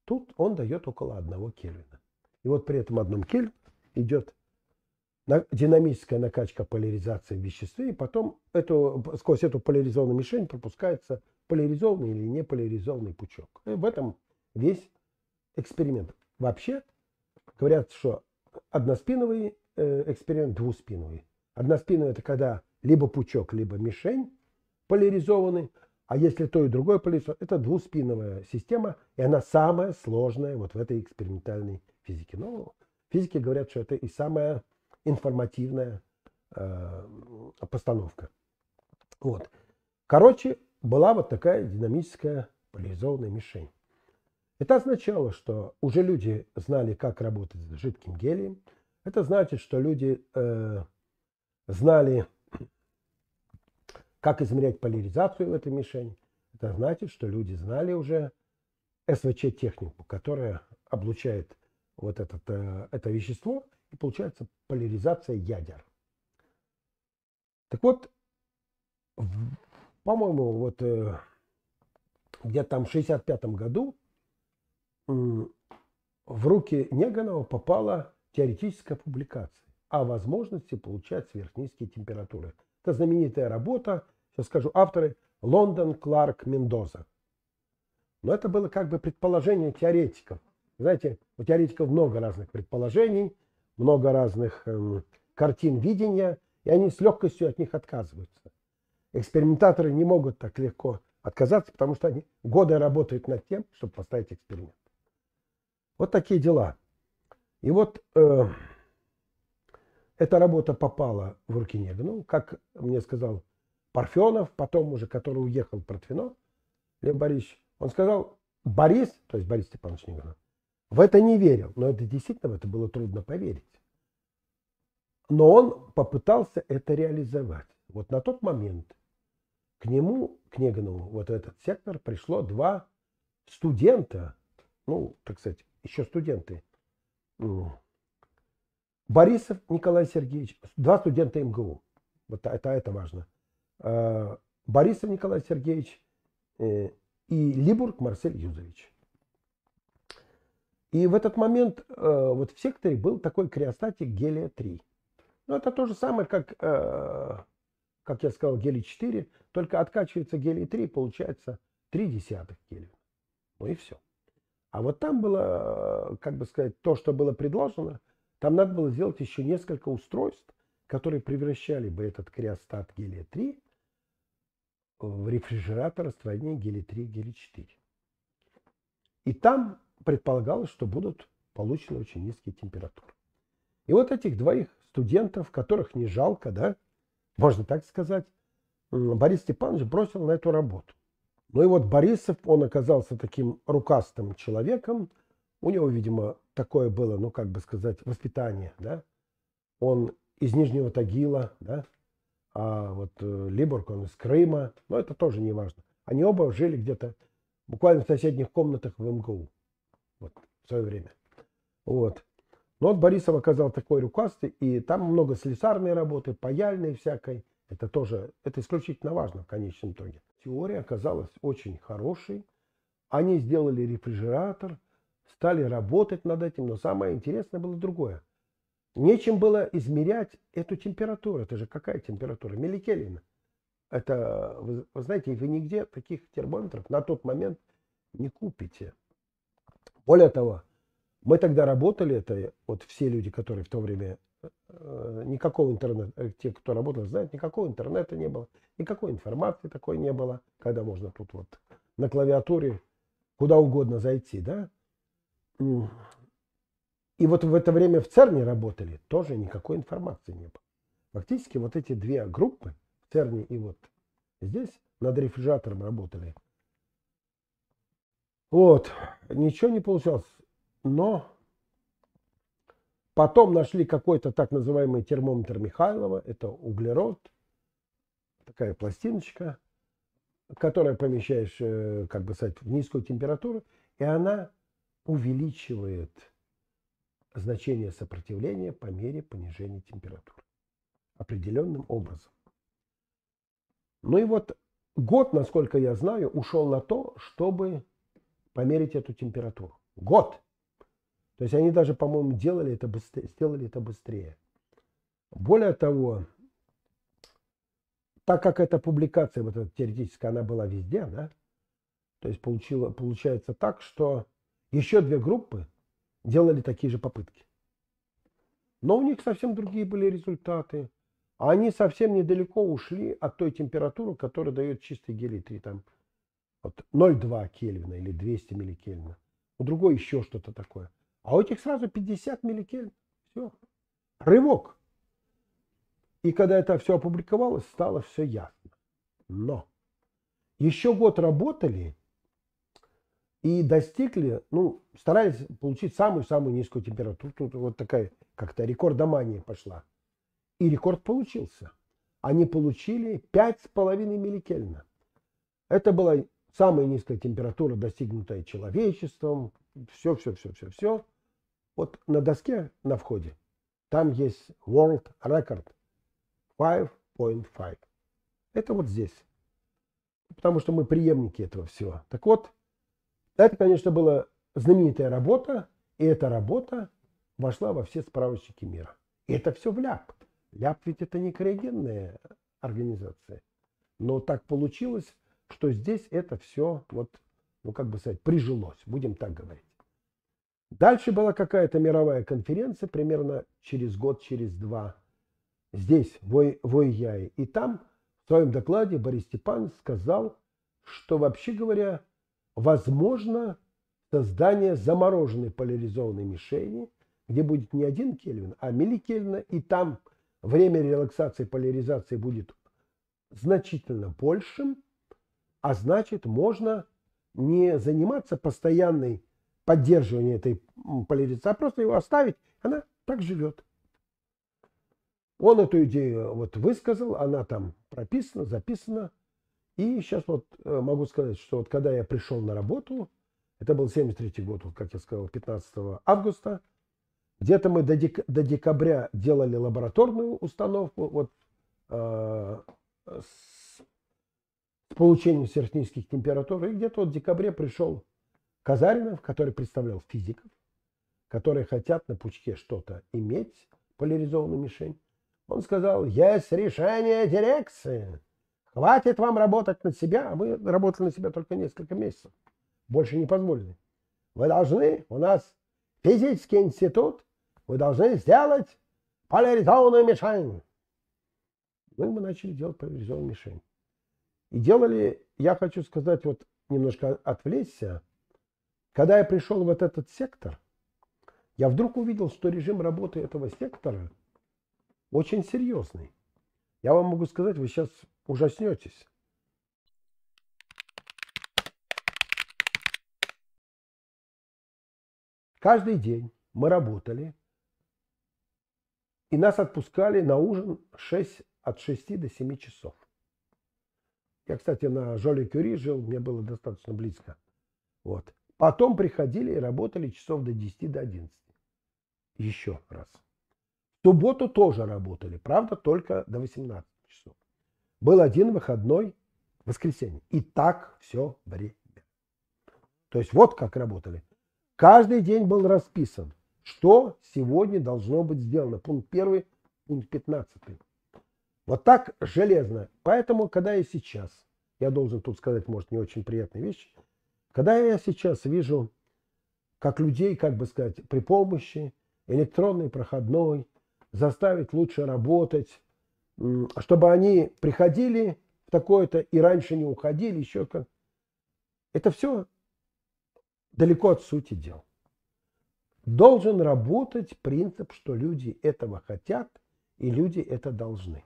тут он дает около 1 Кельвина. И вот при этом одном Кельвине идет динамическая накачка поляризации в веществе, и потом эту, сквозь эту поляризованную мишень пропускается поляризованный или не поляризованный пучок. И в этом весь эксперимент. Вообще говорят, что односпиновый э, эксперимент, двуспиновый. Односпиновый это когда либо пучок, либо мишень поляризованы, а если то и другое поляризовано, это двуспиновая система, и она самая сложная вот в этой экспериментальной физике. Но ну, физики говорят, что это и самая информативная э, постановка. Вот. Короче, была вот такая динамическая поляризованная мишень. Это означало, что уже люди знали, как работать с жидким гелием. Это значит, что люди э, знали, как измерять поляризацию в этой мишени. Это значит, что люди знали уже СВЧ-технику, которая облучает вот этот, э, это вещество, и получается поляризация ядер. Так вот, по-моему, вот э, где-то там в 65 году э, в руки Неганова попала теоретическая публикация о возможности получать сверхнизкие температуры. Это знаменитая работа, сейчас скажу авторы, Лондон Кларк Мендоза. Но это было как бы предположение теоретиков. Знаете, у теоретиков много разных предположений, много разных э, картин видения, и они с легкостью от них отказываются. Экспериментаторы не могут так легко отказаться, потому что они годы работают над тем, чтобы поставить эксперимент. Вот такие дела. И вот э, эта работа попала в руки Негину, как мне сказал Парфенов, потом уже, который уехал в Протвино, Лев Борисович, он сказал, Борис, то есть Борис Степанович Негинов, в это не верил, но это действительно в это было трудно поверить. Но он попытался это реализовать. Вот на тот момент к нему, к Неганову, вот этот сектор пришло два студента, ну, так сказать, еще студенты, Борисов Николай Сергеевич, два студента МГУ, вот это, это важно, а, Борисов Николай Сергеевич э, и Либург Марсель Юзович. И в этот момент э, вот в секторе был такой криостатик гелия-3. Ну, это то же самое, как э, как я сказал, гелий 4, только откачивается гелий 3, получается 3 десятых гелия. Ну и все. А вот там было, э, как бы сказать, то, что было предложено, там надо было сделать еще несколько устройств, которые превращали бы этот криостат гелия 3 в рефрижератор растворения гелия 3 гелия 4. И там предполагалось, что будут получены очень низкие температуры. И вот этих двоих студентов, которых не жалко, да, можно так сказать, Борис Степанович бросил на эту работу. Ну и вот Борисов, он оказался таким рукастым человеком. У него, видимо, такое было, ну как бы сказать, воспитание, да. Он из Нижнего Тагила, да, а вот э, Либорг, он из Крыма, но это тоже не важно. Они оба жили где-то буквально в соседних комнатах в МГУ вот, в свое время. Вот. Но вот Борисов оказал такой рукастый, и там много слесарной работы, паяльной всякой. Это тоже, это исключительно важно в конечном итоге. Теория оказалась очень хорошей. Они сделали рефрижератор, стали работать над этим, но самое интересное было другое. Нечем было измерять эту температуру. Это же какая температура? Меликелина. Это, вы, вы знаете, вы нигде таких термометров на тот момент не купите. Более того, мы тогда работали, это вот все люди, которые в то время э, никакого интернета, э, те, кто работал, знают, никакого интернета не было, никакой информации такой не было, когда можно тут вот на клавиатуре куда угодно зайти, да. И вот в это время в ЦЕРНе работали, тоже никакой информации не было. Фактически вот эти две группы, в ЦЕРНе и вот здесь, над рефрижератором работали. Вот, ничего не получалось но потом нашли какой-то так называемый термометр Михайлова, это углерод, такая пластиночка, которая помещаешь, э, как бы сказать, в низкую температуру, и она увеличивает значение сопротивления по мере понижения температуры определенным образом. Ну и вот год, насколько я знаю, ушел на то, чтобы померить эту температуру. Год! То есть они даже, по-моему, делали это быстрее, сделали это быстрее. Более того, так как эта публикация, вот эта теоретическая, она была везде, да, то есть получила, получается так, что еще две группы делали такие же попытки. Но у них совсем другие были результаты. А они совсем недалеко ушли от той температуры, которая дает чистый гелий 3, там вот 0,2 Кельвина или 200 милликельвина. У другой еще что-то такое. А у этих сразу 50 милликельм. Все. Рывок. И когда это все опубликовалось, стало все ясно. Но еще год работали и достигли, ну, старались получить самую-самую низкую температуру. Тут вот такая как-то рекордомания пошла. И рекорд получился. Они получили 5,5 милликельна. Это была самая низкая температура, достигнутая человечеством. Все, все, все, все, все. Вот на доске на входе, там есть World Record 5.5. Это вот здесь. Потому что мы преемники этого всего. Так вот, это, конечно, была знаменитая работа, и эта работа вошла во все справочники мира. И это все в ляп. Ляп ведь это не криогенная организация. Но так получилось, что здесь это все вот, ну как бы сказать, прижилось, будем так говорить. Дальше была какая-то мировая конференция, примерно через год, через два, здесь, в, в Ойяе. И там в своем докладе Борис Степан сказал, что, вообще говоря, возможно создание замороженной поляризованной мишени, где будет не один Кельвин, а милликельвина, и там время релаксации поляризации будет значительно большим, а значит, можно не заниматься постоянной поддерживания этой поляризации, а просто его оставить, она так живет. Он эту идею вот высказал, она там прописана, записана. И сейчас вот э, могу сказать, что вот когда я пришел на работу, это был 73 год, вот как я сказал, 15 августа, где-то мы до, дек до декабря делали лабораторную установку вот, э с получением сверхнизких температур, и где-то вот в декабре пришел Казаринов, который представлял физиков, которые хотят на пучке что-то иметь, поляризованную мишень, он сказал, есть решение дирекции. Хватит вам работать над себя, а мы работали на себя только несколько месяцев. Больше не позволено. Вы должны, у нас физический институт, вы должны сделать поляризованную мишень. Ну и мы начали делать поляризованную мишень. И делали, я хочу сказать, вот немножко отвлечься, когда я пришел в вот этот сектор, я вдруг увидел, что режим работы этого сектора очень серьезный. Я вам могу сказать, вы сейчас ужаснетесь. Каждый день мы работали, и нас отпускали на ужин 6, от 6 до 7 часов. Я, кстати, на Жоли Кюри жил, мне было достаточно близко. Вот. Потом приходили и работали часов до 10 до 11. Еще раз. В субботу тоже работали, правда, только до 18 часов. Был один выходной, воскресенье. И так все время. То есть вот как работали. Каждый день был расписан, что сегодня должно быть сделано. Пункт первый, пункт 15. Вот так железно. Поэтому, когда я сейчас, я должен тут сказать, может, не очень приятные вещи, когда я сейчас вижу, как людей, как бы сказать, при помощи электронной проходной заставить лучше работать, чтобы они приходили в такое-то и раньше не уходили, еще как. Это все далеко от сути дел. Должен работать принцип, что люди этого хотят и люди это должны.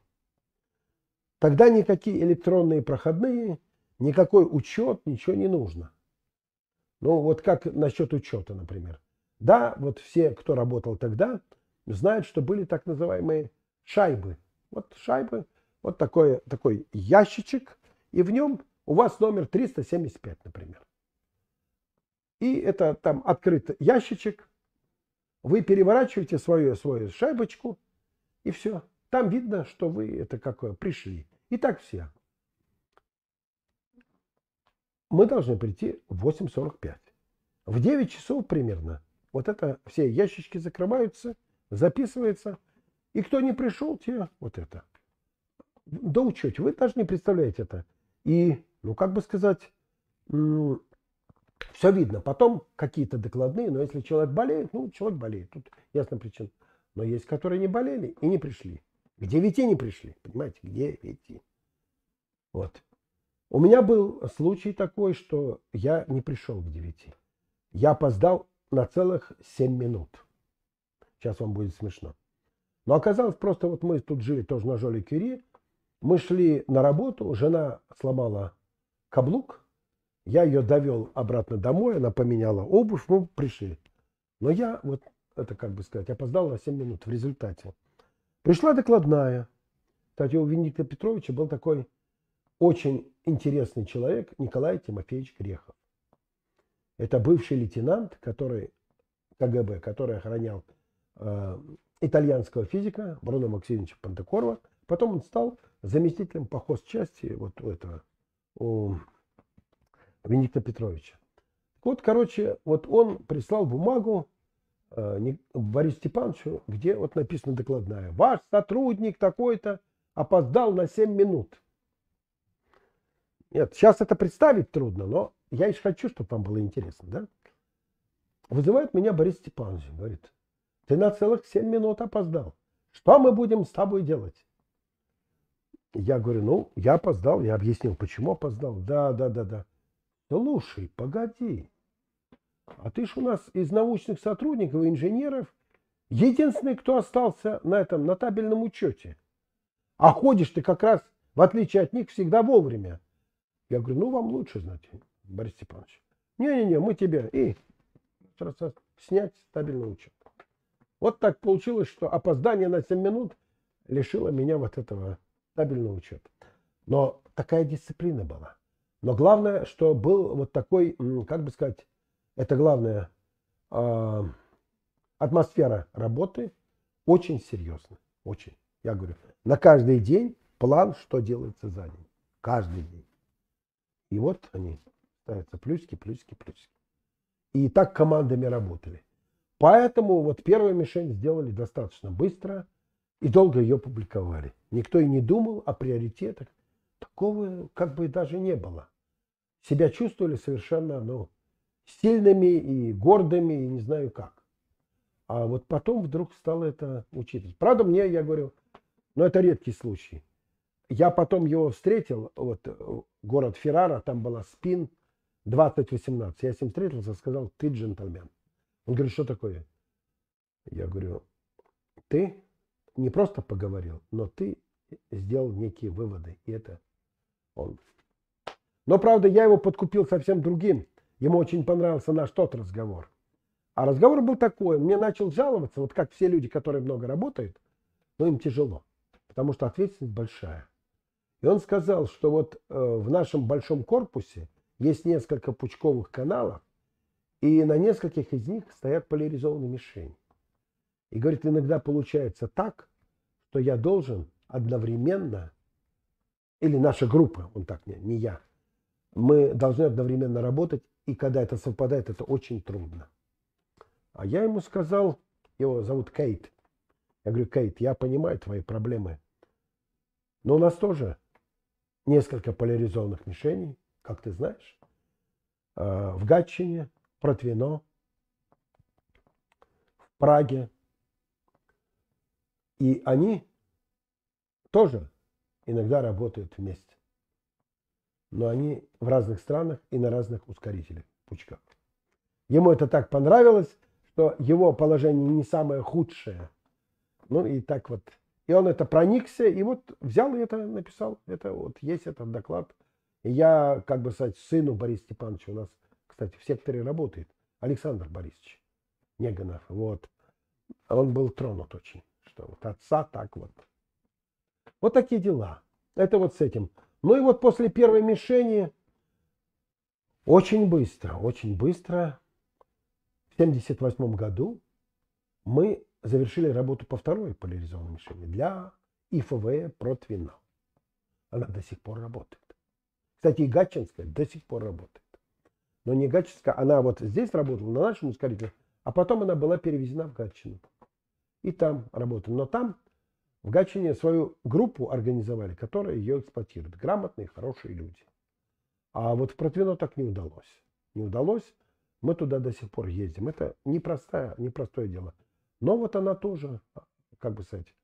Тогда никакие электронные проходные, никакой учет, ничего не нужно. Ну вот как насчет учета, например. Да, вот все, кто работал тогда, знают, что были так называемые шайбы. Вот шайбы, вот такой, такой ящичек, и в нем у вас номер 375, например. И это там открыт ящичек, вы переворачиваете свою, свою шайбочку, и все. Там видно, что вы это какое пришли. И так все мы должны прийти в 8.45. В 9 часов примерно вот это все ящички закрываются, записывается. И кто не пришел, те вот это. да учете. Вы даже не представляете это. И, ну, как бы сказать, все видно. Потом какие-то докладные, но если человек болеет, ну, человек болеет. Тут ясно причин. Но есть, которые не болели и не пришли. К девяти не пришли, понимаете, к девяти. Вот. У меня был случай такой, что я не пришел к 9. Я опоздал на целых 7 минут. Сейчас вам будет смешно. Но оказалось, просто вот мы тут жили тоже на Жоли Кюри. Мы шли на работу, жена сломала каблук. Я ее довел обратно домой, она поменяла обувь, мы пришли. Но я, вот это как бы сказать, опоздал на 7 минут в результате. Пришла докладная. Кстати, у Венедикта Петровича был такой очень интересный человек Николай Тимофеевич Крехов. Это бывший лейтенант, который КГБ, который охранял э, итальянского физика Бруно Максимовича Пантекорва. Потом он стал заместителем по хозчасти вот у этого, у Венедикта Петровича. Вот, короче, вот он прислал бумагу э, Борису Степановичу, где вот написано докладная. Ваш сотрудник такой-то опоздал на 7 минут. Нет, сейчас это представить трудно, но я лишь хочу, чтобы вам было интересно, да? Вызывает меня Борис Степанович, говорит, ты на целых 7 минут опоздал. Что мы будем с тобой делать? Я говорю, ну, я опоздал, я объяснил, почему опоздал. Да, да, да, да. Слушай, погоди. А ты ж у нас из научных сотрудников и инженеров единственный, кто остался на этом, на табельном учете. А ходишь ты как раз, в отличие от них, всегда вовремя. Я говорю, ну вам лучше знать, Борис Степанович. Не-не-не, мы тебе и раз, снять стабильный учет. Вот так получилось, что опоздание на 7 минут лишило меня вот этого стабильного учета. Но такая дисциплина была. Но главное, что был вот такой, как бы сказать, это главная э, атмосфера работы очень серьезная. Очень. Я говорю, на каждый день план, что делается за день. Каждый день. И вот они ставятся плюсики, плюсики, плюсики. И так командами работали. Поэтому вот первую мишень сделали достаточно быстро и долго ее публиковали. Никто и не думал о приоритетах. Такого как бы даже не было. Себя чувствовали совершенно ну, сильными и гордыми, и не знаю как. А вот потом вдруг стало это учитывать. Правда, мне, я говорю, ну это редкий случай я потом его встретил, вот э, город Феррара, там была спин 2018. Я с ним встретился, сказал, ты джентльмен. Он говорит, что такое? Я говорю, ты не просто поговорил, но ты сделал некие выводы. И это он. Но, правда, я его подкупил совсем другим. Ему очень понравился наш тот разговор. А разговор был такой. Он мне начал жаловаться, вот как все люди, которые много работают, но им тяжело, потому что ответственность большая. И он сказал, что вот э, в нашем большом корпусе есть несколько пучковых каналов, и на нескольких из них стоят поляризованные мишени. И говорит, иногда получается так, что я должен одновременно, или наша группа, он так не, не я, мы должны одновременно работать, и когда это совпадает, это очень трудно. А я ему сказал, его зовут Кейт. Я говорю, Кейт, я понимаю твои проблемы, но у нас тоже несколько поляризованных мишеней, как ты знаешь, э, в Гатчине, Протвино, в Праге. И они тоже иногда работают вместе. Но они в разных странах и на разных ускорителях, пучках. Ему это так понравилось, что его положение не самое худшее. Ну и так вот и он это проникся, и вот взял и это написал. Это вот есть этот доклад. И я, как бы сказать, сыну Бориса Степановича, у нас, кстати, в секторе работает, Александр Борисович Неганов, вот. Он был тронут очень, что вот отца так вот. Вот такие дела. Это вот с этим. Ну и вот после первой мишени очень быстро, очень быстро, в 1978 году мы завершили работу по второй поляризованной мишени для ИФВ Протвина. Она до сих пор работает. Кстати, и Гатчинская до сих пор работает. Но не Гатчинская, она вот здесь работала, на нашем ускорителе, а потом она была перевезена в Гатчину. И там работала. Но там в Гатчине свою группу организовали, которая ее эксплуатирует. Грамотные, хорошие люди. А вот в Протвино так не удалось. Не удалось. Мы туда до сих пор ездим. Это непростое, непростое дело. Но вот она тоже, а, как бы сказать,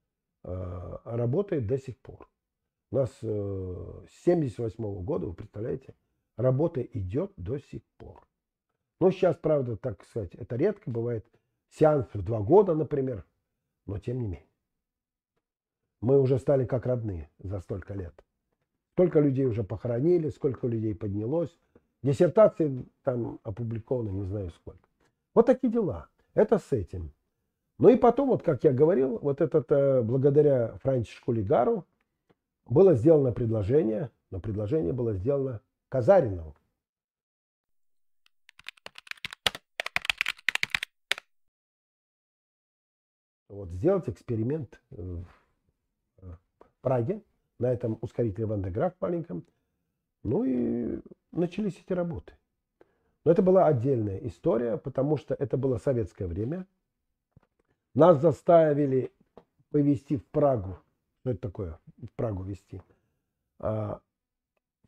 а, работает до сих пор. У нас э, с 78 года, вы представляете, работа идет до сих пор. но ну, сейчас, правда, так сказать, это редко бывает. Сеанс в два года, например, но тем не менее. Мы уже стали как родные за столько лет. Сколько людей уже похоронили, сколько людей поднялось. Диссертации там опубликованы не знаю сколько. Вот такие дела. Это с этим. Ну и потом, вот как я говорил, вот этот, э, благодаря Франчишку Лигару, было сделано предложение, но предложение было сделано Казаринову. Вот сделать эксперимент в э, Праге, на этом ускорителе Вандеграф маленьком. Ну и начались эти работы. Но это была отдельная история, потому что это было советское время – нас заставили повезти в Прагу. Что это такое? В Прагу везти. А,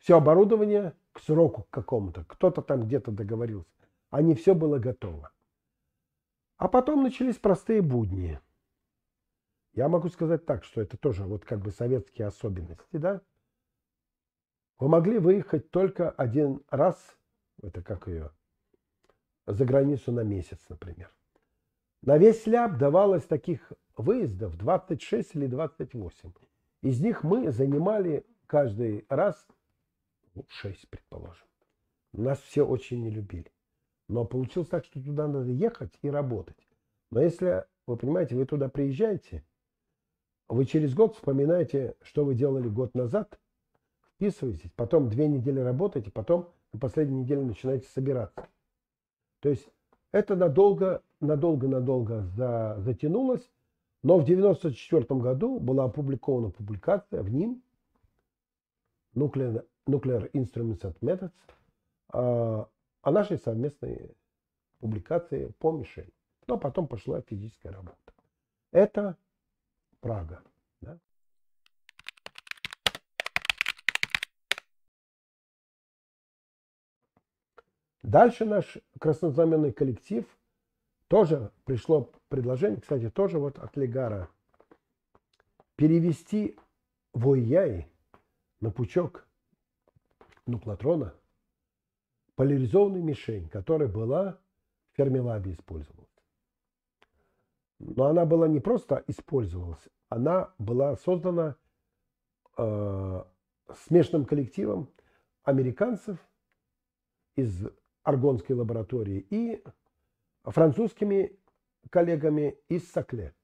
все оборудование к сроку к какому-то. Кто-то там где-то договорился. А не все было готово. А потом начались простые будни. Я могу сказать так, что это тоже вот как бы советские особенности, да? Вы могли выехать только один раз, это как ее, за границу на месяц, например. На весь ляб давалось таких выездов 26 или 28. Из них мы занимали каждый раз ну, 6, предположим. Нас все очень не любили. Но получилось так, что туда надо ехать и работать. Но если, вы понимаете, вы туда приезжаете, вы через год вспоминаете, что вы делали год назад, вписываетесь, потом две недели работаете, потом на последней неделе начинаете собираться. То есть это надолго, надолго, надолго за, затянулось, но в 1994 году была опубликована публикация в ним Nuclear, Nuclear Instruments and Methods э, о нашей совместной публикации по мишени. Но потом пошла физическая работа. Это Прага. Дальше наш краснознаменный коллектив тоже пришло предложение, кстати, тоже вот от Легара, перевести Войяй на пучок нуклотрона поляризованную мишень, которая была в фермилабе использовалась. Но она была не просто использовалась, она была создана э, смешанным коллективом американцев из Аргонской лаборатории, и французскими коллегами из Сакле.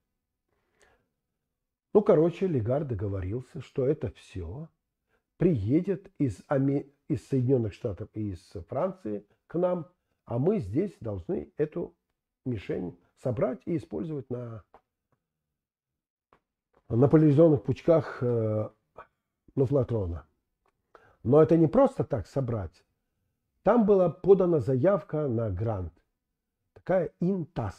Ну, короче, Легар договорился, что это все приедет из, Ами... из Соединенных Штатов и из Франции к нам, а мы здесь должны эту мишень собрать и использовать на, на поляризованных пучках э, нуфлатрона. Но это не просто так собрать, там была подана заявка на грант. Такая ИНТАС.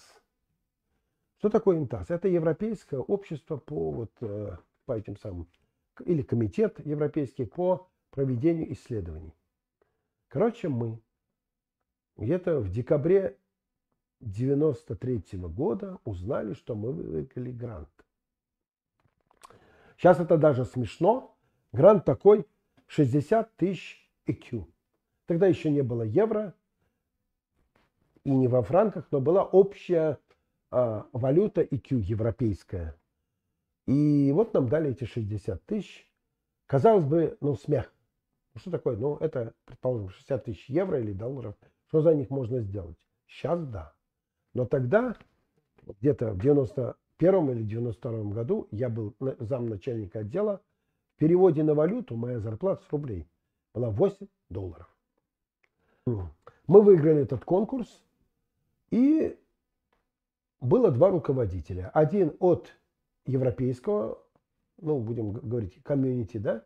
Что такое ИНТАС? Это Европейское общество по, вот, э, по этим самым, или Комитет Европейский по проведению исследований. Короче, мы где-то в декабре 93 -го года узнали, что мы выиграли грант. Сейчас это даже смешно. Грант такой 60 тысяч EQ. Тогда еще не было евро и не во франках, но была общая а, валюта IQ европейская. И вот нам дали эти 60 тысяч. Казалось бы, ну смех. Ну, что такое? Ну это, предположим, 60 тысяч евро или долларов. Что за них можно сделать? Сейчас да. Но тогда, где-то в 91 или 92 году, я был замначальника отдела. В переводе на валюту моя зарплата с рублей была 8 долларов. Мы выиграли этот конкурс, и было два руководителя. Один от европейского, ну, будем говорить, комьюнити, да,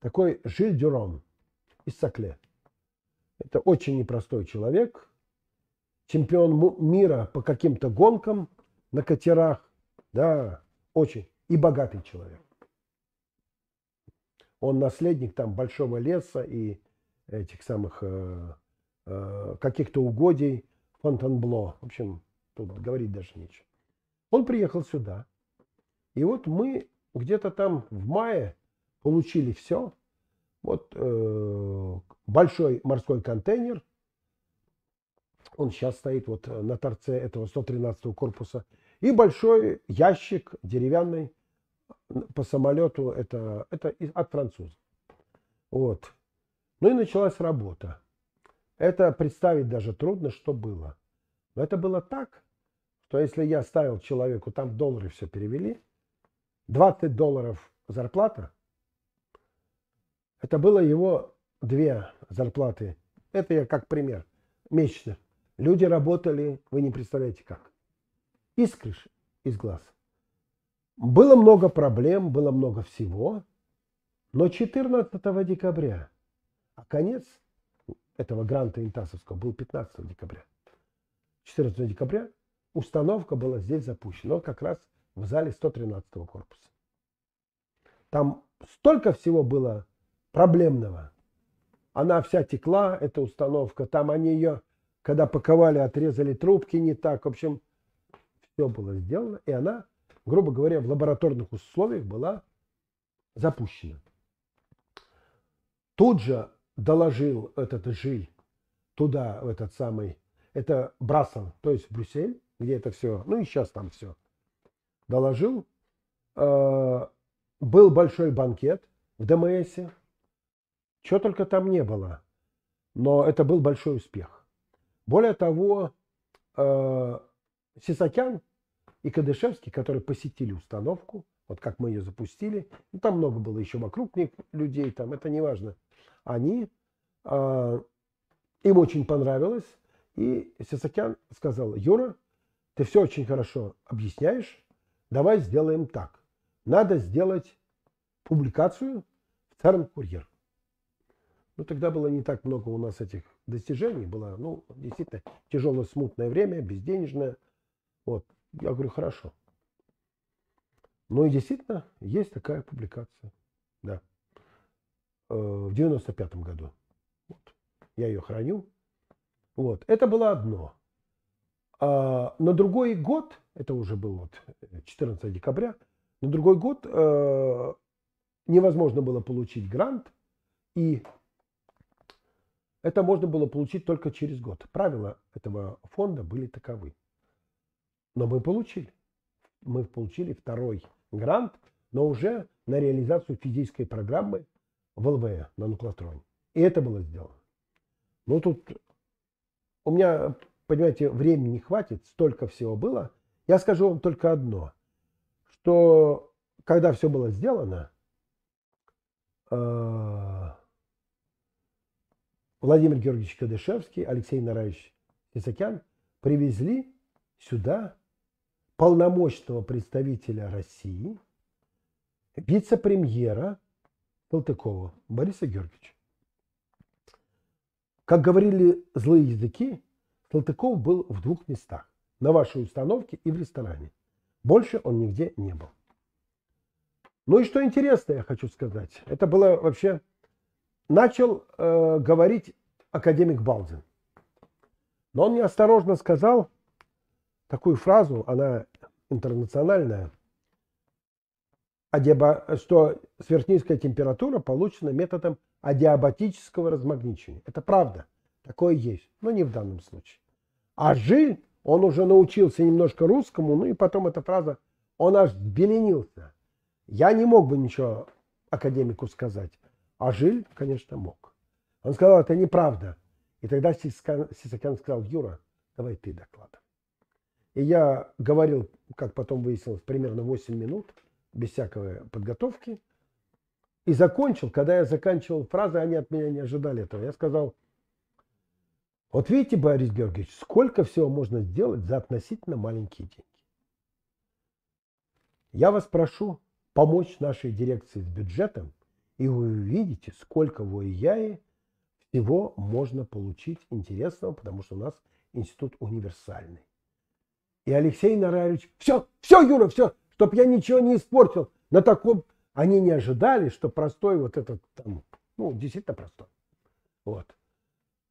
такой Жиль Дюрон из Сакле. Это очень непростой человек, чемпион мира по каким-то гонкам на катерах, да, очень, и богатый человек. Он наследник там большого леса и этих самых э, э, каких-то угодий Фонтенбло. В общем, тут говорить даже нечего. Он приехал сюда. И вот мы где-то там в мае получили все. Вот э, большой морской контейнер. Он сейчас стоит вот на торце этого 113-го корпуса. И большой ящик деревянный по самолету. Это, это от француза Вот. Ну и началась работа. Это представить даже трудно, что было. Но это было так, что если я ставил человеку, там доллары все перевели, 20 долларов зарплата, это было его две зарплаты. Это я как пример. Месячно. Люди работали, вы не представляете как. Искришь из глаз. Было много проблем, было много всего. Но 14 декабря а конец этого гранта Интасовского был 15 декабря. 14 декабря установка была здесь запущена, но как раз в зале 113 корпуса. Там столько всего было проблемного. Она вся текла, эта установка. Там они ее, когда паковали, отрезали трубки не так. В общем, все было сделано. И она, грубо говоря, в лабораторных условиях была запущена. Тут же доложил этот Жиль туда, в этот самый, это Брассон, то есть Брюссель, где это все, ну и сейчас там все, доложил. Э, был большой банкет в ДМСе, чего только там не было, но это был большой успех. Более того, э, Сисакян и Кадышевский, которые посетили установку, вот как мы ее запустили, ну, там много было еще вокруг них людей, там это не важно – они, э, им очень понравилось, и Сисакян сказал, Юра, ты все очень хорошо объясняешь, давай сделаем так. Надо сделать публикацию в Царм Курьер. Ну, тогда было не так много у нас этих достижений. Было, ну, действительно, тяжелое смутное время, безденежное. Вот. Я говорю, хорошо. Ну и действительно, есть такая публикация. Э, в 95 году. Вот. Я ее храню. Вот. Это было одно. А, на другой год, это уже был вот 14 э, декабря, на другой год э, невозможно было получить грант, и это можно было получить только через год. Правила этого фонда были таковы. Но мы получили. Мы получили второй грант, но уже на реализацию физической программы в ЛВ на нуклотроне. И это было сделано. Ну тут у меня, понимаете, времени не хватит, столько всего было. Я скажу вам только одно, что когда все было сделано, э, Владимир Георгиевич Кадышевский, Алексей Нараевич Исакян привезли сюда полномочного представителя России, вице-премьера Салтыкова Бориса Георгиевича. Как говорили злые языки, Салтыков был в двух местах – на вашей установке и в ресторане. Больше он нигде не был. Ну и что интересно, я хочу сказать. Это было вообще... Начал э, говорить академик Балдин. Но он неосторожно сказал такую фразу, она интернациональная адиаба... что сверхнизкая температура получена методом адиабатического размагничивания. Это правда. Такое есть, но не в данном случае. А Жиль, он уже научился немножко русскому, ну и потом эта фраза, он аж беленился. Я не мог бы ничего академику сказать, а Жиль, конечно, мог. Он сказал, это неправда. И тогда Сисакян сказал, Юра, давай ты докладывай. И я говорил, как потом выяснилось, примерно 8 минут – без всякой подготовки. И закончил, когда я заканчивал фразы, они от меня не ожидали этого. Я сказал, вот видите, Борис Георгиевич, сколько всего можно сделать за относительно маленькие деньги. Я вас прошу помочь нашей дирекции с бюджетом, и вы увидите, сколько в ОИЯе всего можно получить интересного, потому что у нас институт универсальный. И Алексей Нараевич, все, все, Юра, все, чтобы я ничего не испортил. На таком они не ожидали, что простой вот этот, там, ну, действительно простой, вот,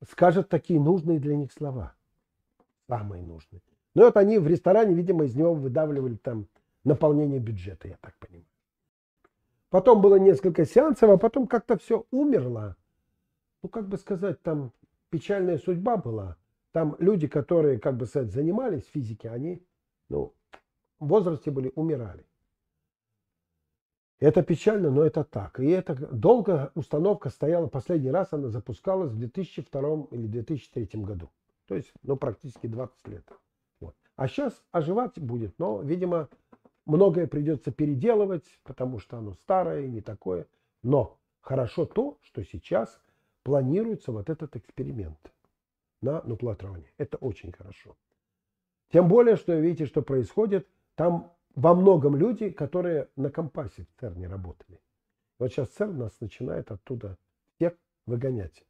скажет такие нужные для них слова. Самые нужные. Ну вот они в ресторане, видимо, из него выдавливали там наполнение бюджета, я так понимаю. Потом было несколько сеансов, а потом как-то все умерло. Ну, как бы сказать, там печальная судьба была. Там люди, которые, как бы сказать, занимались физикой, они, ну, возрасте были, умирали. Это печально, но это так. И эта долго установка стояла, последний раз она запускалась в 2002 или 2003 году. То есть, ну, практически 20 лет. Вот. А сейчас оживать будет, но, видимо, многое придется переделывать, потому что оно старое и не такое. Но хорошо то, что сейчас планируется вот этот эксперимент на нуклотроне. Это очень хорошо. Тем более, что видите, что происходит – там во многом люди, которые на компасе в ЦЕРНе работали. Вот сейчас ЦЕРН нас начинает оттуда всех выгонять.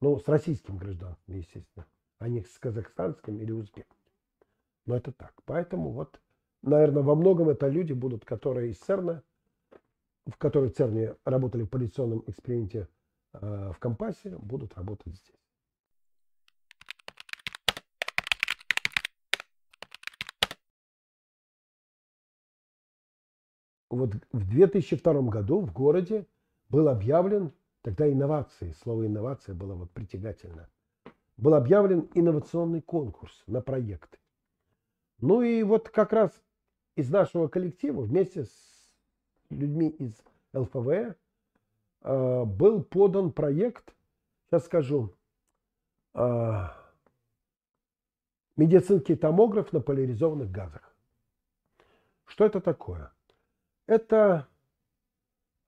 Ну, с российским гражданством, естественно, а не с казахстанским или узбеком. Но это так. Поэтому вот, наверное, во многом это люди будут, которые из ЦЕРНа, в которые в ЦЕРНе работали в полиционном эксперименте э, в Компасе, будут работать здесь. вот в 2002 году в городе был объявлен, тогда инновации, слово инновация было вот притягательно, был объявлен инновационный конкурс на проекты. Ну и вот как раз из нашего коллектива вместе с людьми из ЛФВ э, был подан проект, сейчас скажу, э, медицинский томограф на поляризованных газах. Что это такое? Это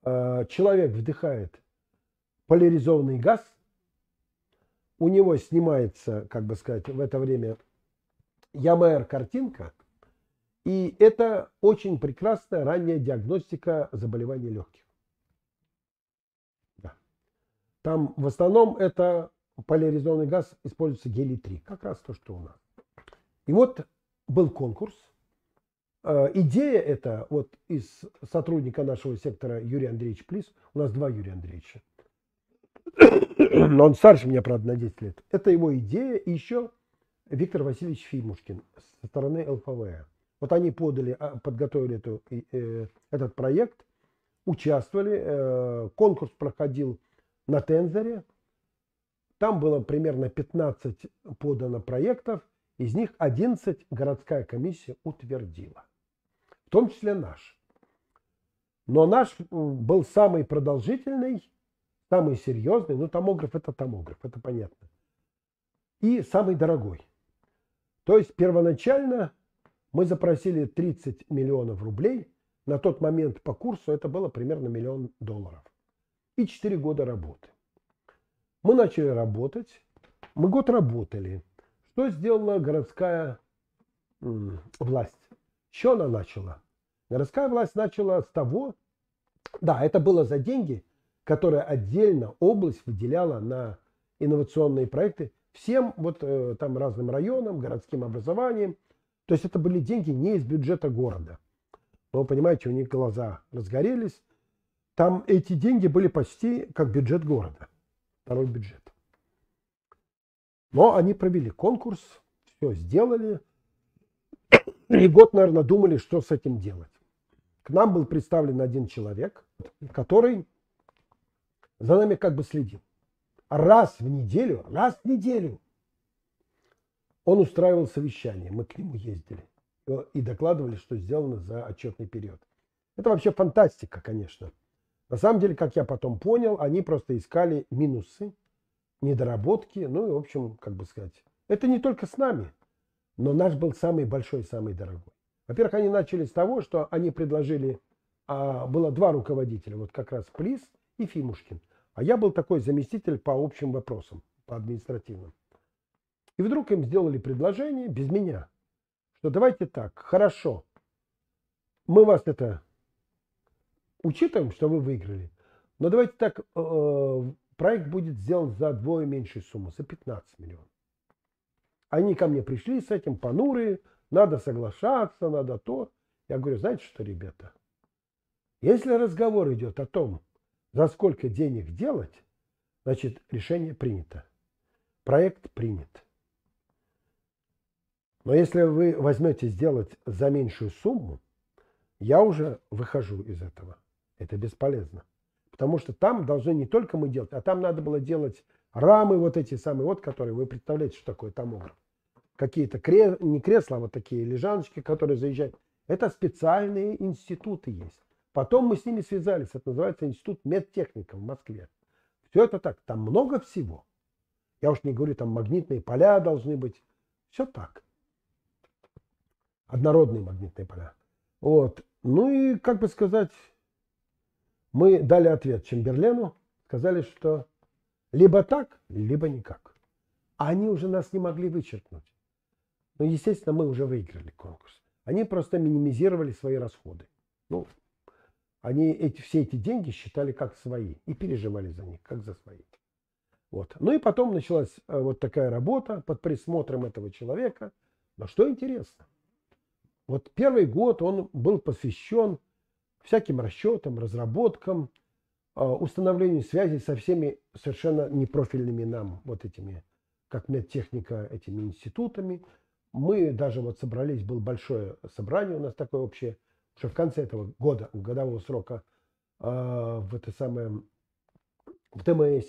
э, человек вдыхает поляризованный газ, у него снимается, как бы сказать, в это время ЯМР-картинка, и это очень прекрасная ранняя диагностика заболеваний легких. Да. Там в основном это поляризованный газ используется гелий-3, как раз то, что у нас. И вот был конкурс – Э, идея эта вот из сотрудника нашего сектора Юрий Андреевич Плис, у нас два Юрия Андреевича, но он старше меня, правда, на 10 лет. Это его идея, и еще Виктор Васильевич Фимушкин со стороны ЛФВ. Вот они подали, а, подготовили эту, э, этот проект, участвовали, э, конкурс проходил на Тензоре, там было примерно 15 подано проектов, из них 11 городская комиссия утвердила том числе наш. Но наш э, был самый продолжительный, самый серьезный, ну томограф это томограф, это понятно, и самый дорогой. То есть первоначально мы запросили 30 миллионов рублей, на тот момент по курсу это было примерно миллион долларов. И 4 года работы. Мы начали работать, мы год работали. Что сделала городская власть? Что она начала? Городская власть начала с того, да, это было за деньги, которые отдельно область выделяла на инновационные проекты всем вот э, там разным районам, городским образованием. То есть это были деньги не из бюджета города. Но понимаете, у них глаза разгорелись. Там эти деньги были почти как бюджет города, второй бюджет. Но они провели конкурс, все сделали. И год, наверное, думали, что с этим делать к нам был представлен один человек, который за нами как бы следил. Раз в неделю, раз в неделю он устраивал совещание, мы к нему ездили и докладывали, что сделано за отчетный период. Это вообще фантастика, конечно. На самом деле, как я потом понял, они просто искали минусы, недоработки, ну и, в общем, как бы сказать, это не только с нами, но наш был самый большой, самый дорогой. Во-первых, они начали с того, что они предложили, а, было два руководителя, вот как раз Плис и Фимушкин. А я был такой заместитель по общим вопросам, по административным. И вдруг им сделали предложение без меня, что давайте так, хорошо, мы вас это учитываем, что вы выиграли, но давайте так, э, проект будет сделан за двое меньшей суммы, за 15 миллионов. Они ко мне пришли с этим, понурые, надо соглашаться, надо то. Я говорю, знаете что, ребята, если разговор идет о том, за сколько денег делать, значит, решение принято. Проект принят. Но если вы возьмете сделать за меньшую сумму, я уже выхожу из этого. Это бесполезно. Потому что там должны не только мы делать, а там надо было делать рамы вот эти самые, вот которые, вы представляете, что такое томограф какие-то крес... не кресла, а вот такие лежаночки, которые заезжают. Это специальные институты есть. Потом мы с ними связались. Это называется Институт медтехника в Москве. Все это так. Там много всего. Я уж не говорю, там магнитные поля должны быть. Все так. Однородные магнитные поля. Вот. Ну и, как бы сказать, мы дали ответ Чемберлену. Сказали, что либо так, либо никак. А они уже нас не могли вычеркнуть. Но, ну, естественно, мы уже выиграли конкурс. Они просто минимизировали свои расходы. Ну, они эти, все эти деньги считали как свои и переживали за них, как за свои. Вот. Ну и потом началась э, вот такая работа под присмотром этого человека. Но что интересно, вот первый год он был посвящен всяким расчетам, разработкам, э, установлению связи со всеми совершенно непрофильными нам вот этими, как медтехника, этими институтами – мы даже вот собрались, было большое собрание у нас такое общее, что в конце этого года, годового срока, э, в это самое, в ТМС.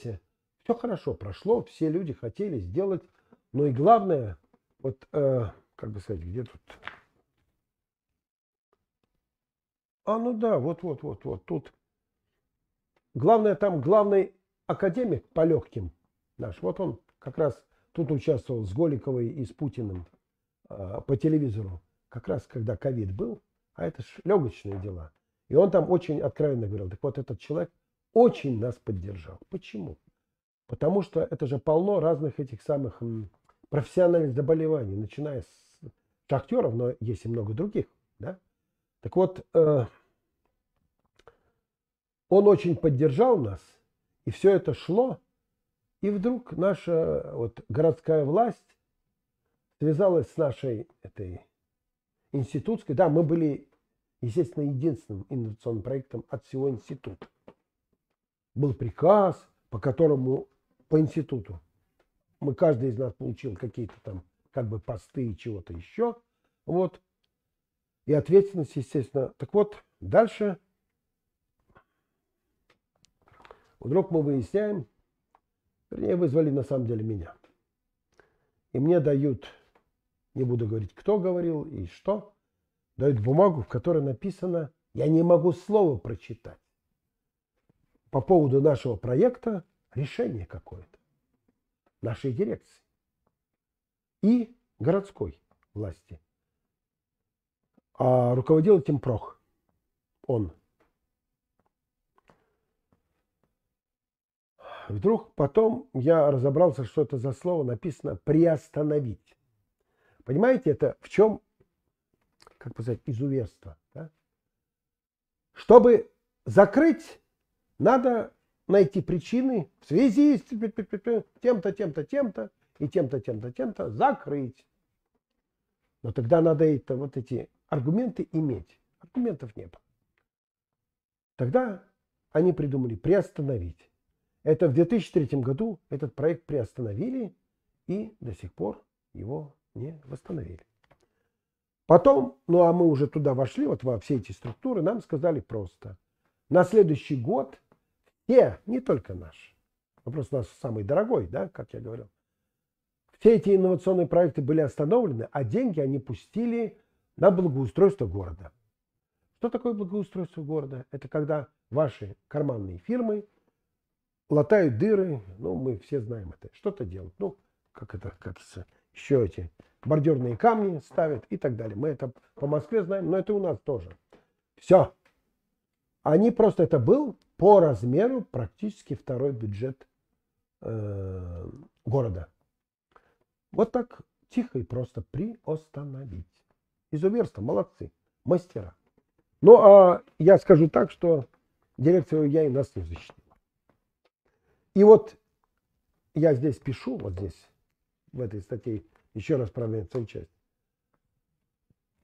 Все хорошо прошло, все люди хотели сделать. но и главное, вот, э, как бы сказать, где тут... А, ну да, вот-вот-вот-вот, тут. Главное, там главный академик по легким наш, вот он как раз тут участвовал с Голиковой и с Путиным. А, по телевизору, как раз когда ковид был, а это легочные дела. И он там очень откровенно говорил, так вот этот человек очень нас поддержал. Почему? Потому что это же полно разных этих самых профессиональных заболеваний, начиная с шахтеров, но есть и много других. Да? Так вот, э, он очень поддержал нас, и все это шло, и вдруг наша вот, городская власть связалась с нашей этой институтской. Да, мы были, естественно, единственным инновационным проектом от всего института. Был приказ, по которому по институту мы каждый из нас получил какие-то там как бы посты и чего-то еще. Вот. И ответственность, естественно. Так вот, дальше вдруг мы выясняем, вернее, вызвали на самом деле меня. И мне дают не буду говорить, кто говорил и что, дают бумагу, в которой написано «Я не могу слова прочитать» по поводу нашего проекта решение какое-то нашей дирекции и городской власти. А руководил этим Прох, он. Вдруг потом я разобрался, что это за слово написано «приостановить». Понимаете, это в чем, как бы сказать, изуверство. Да? Чтобы закрыть, надо найти причины в связи с тем-то, тем-то, тем-то и тем-то, тем-то, тем-то закрыть. Но тогда надо это, вот эти аргументы иметь. Аргументов не было. Тогда они придумали приостановить. Это в 2003 году этот проект приостановили и до сих пор его не восстановили. Потом, ну а мы уже туда вошли, вот во все эти структуры, нам сказали просто. На следующий год все, не только наш, вопрос у нас самый дорогой, да, как я говорил, все эти инновационные проекты были остановлены, а деньги они пустили на благоустройство города. Что такое благоустройство города? Это когда ваши карманные фирмы латают дыры, ну, мы все знаем это, что-то делают. Ну, как это, как это еще эти бордюрные камни ставят и так далее. Мы это по Москве знаем, но это у нас тоже. Все. Они просто, это был по размеру практически второй бюджет э, города. Вот так тихо и просто приостановить. Изуверство, молодцы, мастера. Ну, а я скажу так, что дирекцию я и нас не защитила. И вот я здесь пишу, вот здесь, в этой статье еще раз, правда, санчасть.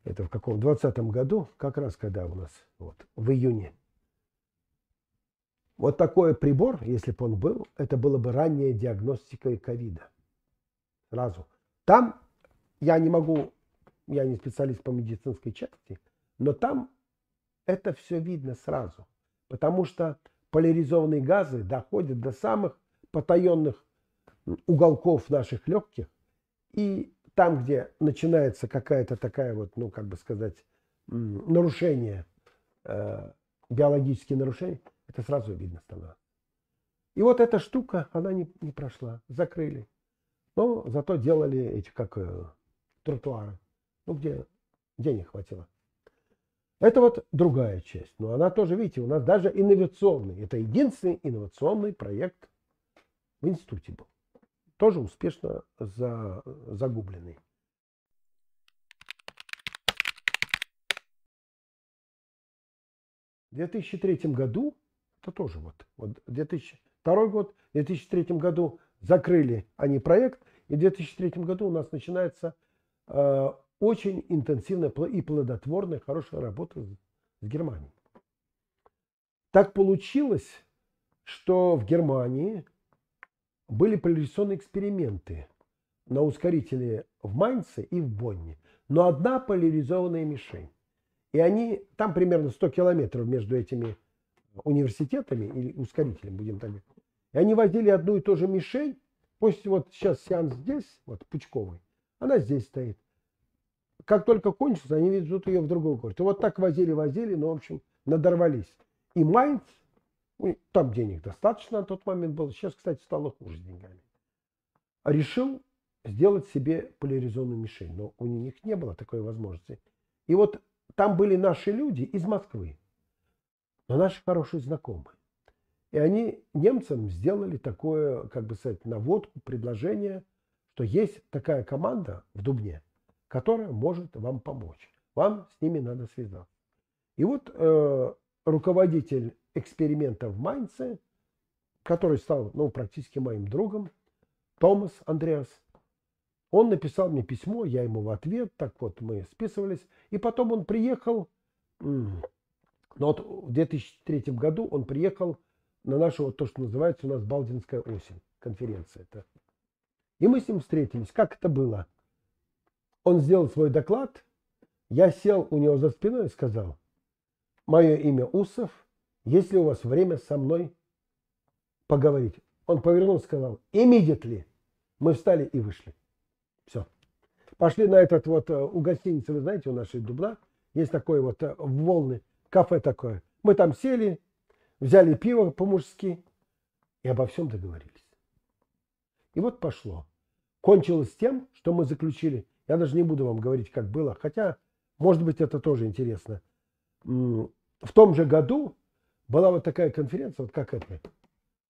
Это в каком? В 20 году, как раз когда у нас, вот, в июне. Вот такой прибор, если бы он был, это было бы ранняя диагностика ковида. Сразу. Там, я не могу, я не специалист по медицинской части, но там это все видно сразу. Потому что поляризованные газы доходят до самых потаенных уголков наших легких, и там, где начинается какая-то такая вот, ну, как бы сказать, нарушение, э, биологические нарушения, это сразу видно становится. И вот эта штука, она не, не прошла, закрыли. Но зато делали эти, как э, тротуары, ну, где денег хватило. Это вот другая часть. Но она тоже, видите, у нас даже инновационный. Это единственный инновационный проект в институте был тоже успешно за, загублены. В 2003 году, это тоже вот, вот 2002 год, в 2003 году закрыли они проект, и в 2003 году у нас начинается э, очень интенсивная и плодотворная, хорошая работа с, с Германией. Так получилось, что в Германии были поляризационные эксперименты на ускорителе в Майнце и в Бонне. Но одна поляризованная мишень. И они, там примерно 100 километров между этими университетами или ускорителем, будем так говорить. И они возили одну и ту же мишень. Пусть вот сейчас сеанс здесь, вот пучковый, она здесь стоит. Как только кончится, они везут ее в другую город. И вот так возили-возили, но, в общем, надорвались. И Майнц ну, там денег достаточно на тот момент было. Сейчас, кстати, стало хуже с деньгами. А решил сделать себе поляризованную мишень. Но у них не было такой возможности. И вот там были наши люди из Москвы. Но наши хорошие знакомые. И они немцам сделали такое, как бы сказать, наводку, предложение, что есть такая команда в Дубне, которая может вам помочь. Вам с ними надо связаться. И вот э, руководитель эксперимента в Майнце, который стал ну, практически моим другом, Томас Андреас, он написал мне письмо, я ему в ответ, так вот мы списывались. И потом он приехал, ну вот в 2003 году он приехал на нашу, вот то, что называется у нас Балдинская осень, конференция. -то. И мы с ним встретились. Как это было? Он сделал свой доклад, я сел у него за спиной и сказал, Мое имя Усов. Если у вас время со мной поговорить. Он повернулся и сказал, immediately. Мы встали и вышли. Все. Пошли на этот вот, э, у гостиницы, вы знаете, у нашей Дубна, есть такой вот э, волны, кафе такое. Мы там сели, взяли пиво по-мужски и обо всем договорились. И вот пошло. Кончилось тем, что мы заключили. Я даже не буду вам говорить, как было, хотя, может быть, это тоже интересно – в том же году была вот такая конференция, вот как это.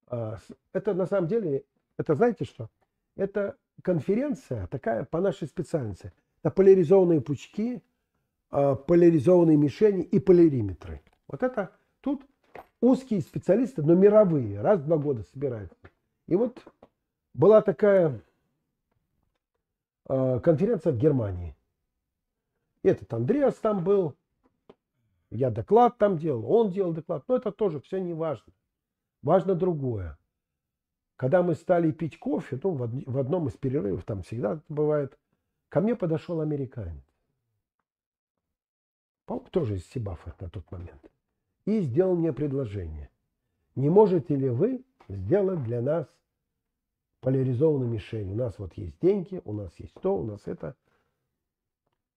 А, это на самом деле, это знаете что? Это конференция такая по нашей специальности. Это поляризованные пучки, а, поляризованные мишени и поляриметры. Вот это тут узкие специалисты, но мировые, раз в два года собираются. И вот была такая а, конференция в Германии. Этот Андреас там был, я доклад там делал, он делал доклад. Но это тоже все не важно. Важно другое. Когда мы стали пить кофе, ну, в одном из перерывов, там всегда бывает, ко мне подошел американец. Паук тоже из Сибафа на тот момент. И сделал мне предложение. Не можете ли вы сделать для нас поляризованную мишень? У нас вот есть деньги, у нас есть то, у нас это.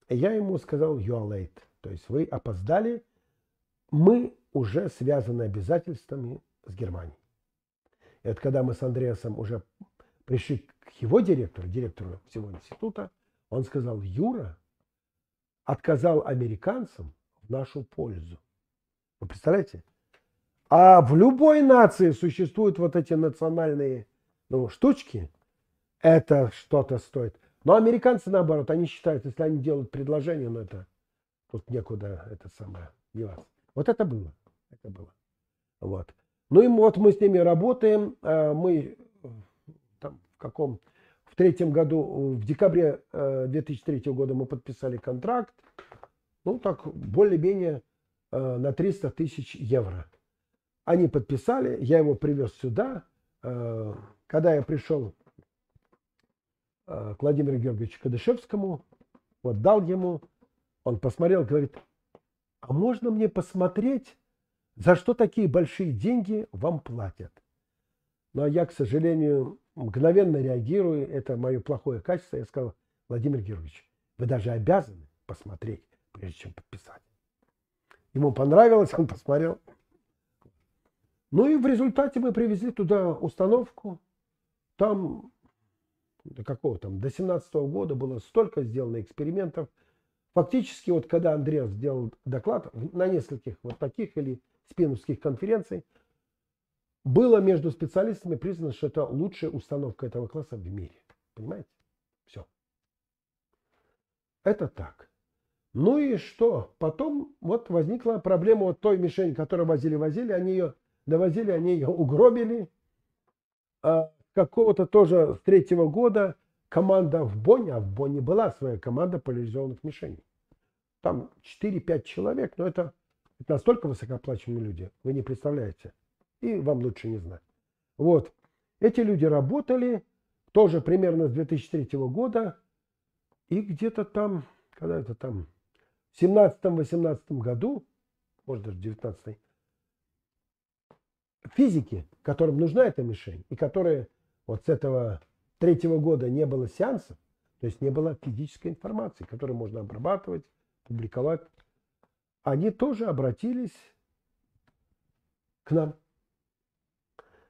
я ему сказал, you are late. То есть вы опоздали, мы уже связаны обязательствами с Германией. И это когда мы с Андреасом уже пришли к его директору, директору всего института, он сказал, Юра отказал американцам в нашу пользу. Вы представляете? А в любой нации существуют вот эти национальные ну, штучки. Это что-то стоит. Но американцы, наоборот, они считают, если они делают предложение, ну это Тут некуда это самое деваться. Вот это было. Это было. Вот. Ну и вот мы с ними работаем. А, мы э, там в каком... В третьем году, в декабре 2003 э, года мы подписали контракт. Ну так, более-менее э, на 300 тысяч евро. Они подписали, я его привез сюда. Когда я пришел к Владимиру Георгиевичу Кадышевскому, вот дал ему, он посмотрел говорит, а можно мне посмотреть, за что такие большие деньги вам платят? Ну, а я, к сожалению, мгновенно реагирую, это мое плохое качество. Я сказал, Владимир Георгиевич, вы даже обязаны посмотреть, прежде чем подписать. Ему понравилось, он посмотрел. Ну и в результате мы привезли туда установку. Там до какого там, до 17 -го года было столько сделано экспериментов – Фактически, вот когда Андреев сделал доклад на нескольких вот таких или спиновских конференций, было между специалистами признано, что это лучшая установка этого класса в мире. Понимаете? Все. Это так. Ну и что? Потом вот возникла проблема вот той мишени, которую возили-возили, они ее довозили, они ее угробили. А какого-то тоже с третьего года команда в Боне а в Боне была своя команда поляризованных мишеней. Там 4-5 человек, но это, это настолько высокооплачиваемые люди, вы не представляете. И вам лучше не знать. Вот. Эти люди работали тоже примерно с 2003 года. И где-то там, когда это там, в 17-18 году, может даже 19 физики, которым нужна эта мишень, и которые вот с этого третьего года не было сеансов, то есть не было физической информации, которую можно обрабатывать, публиковать, они тоже обратились к нам.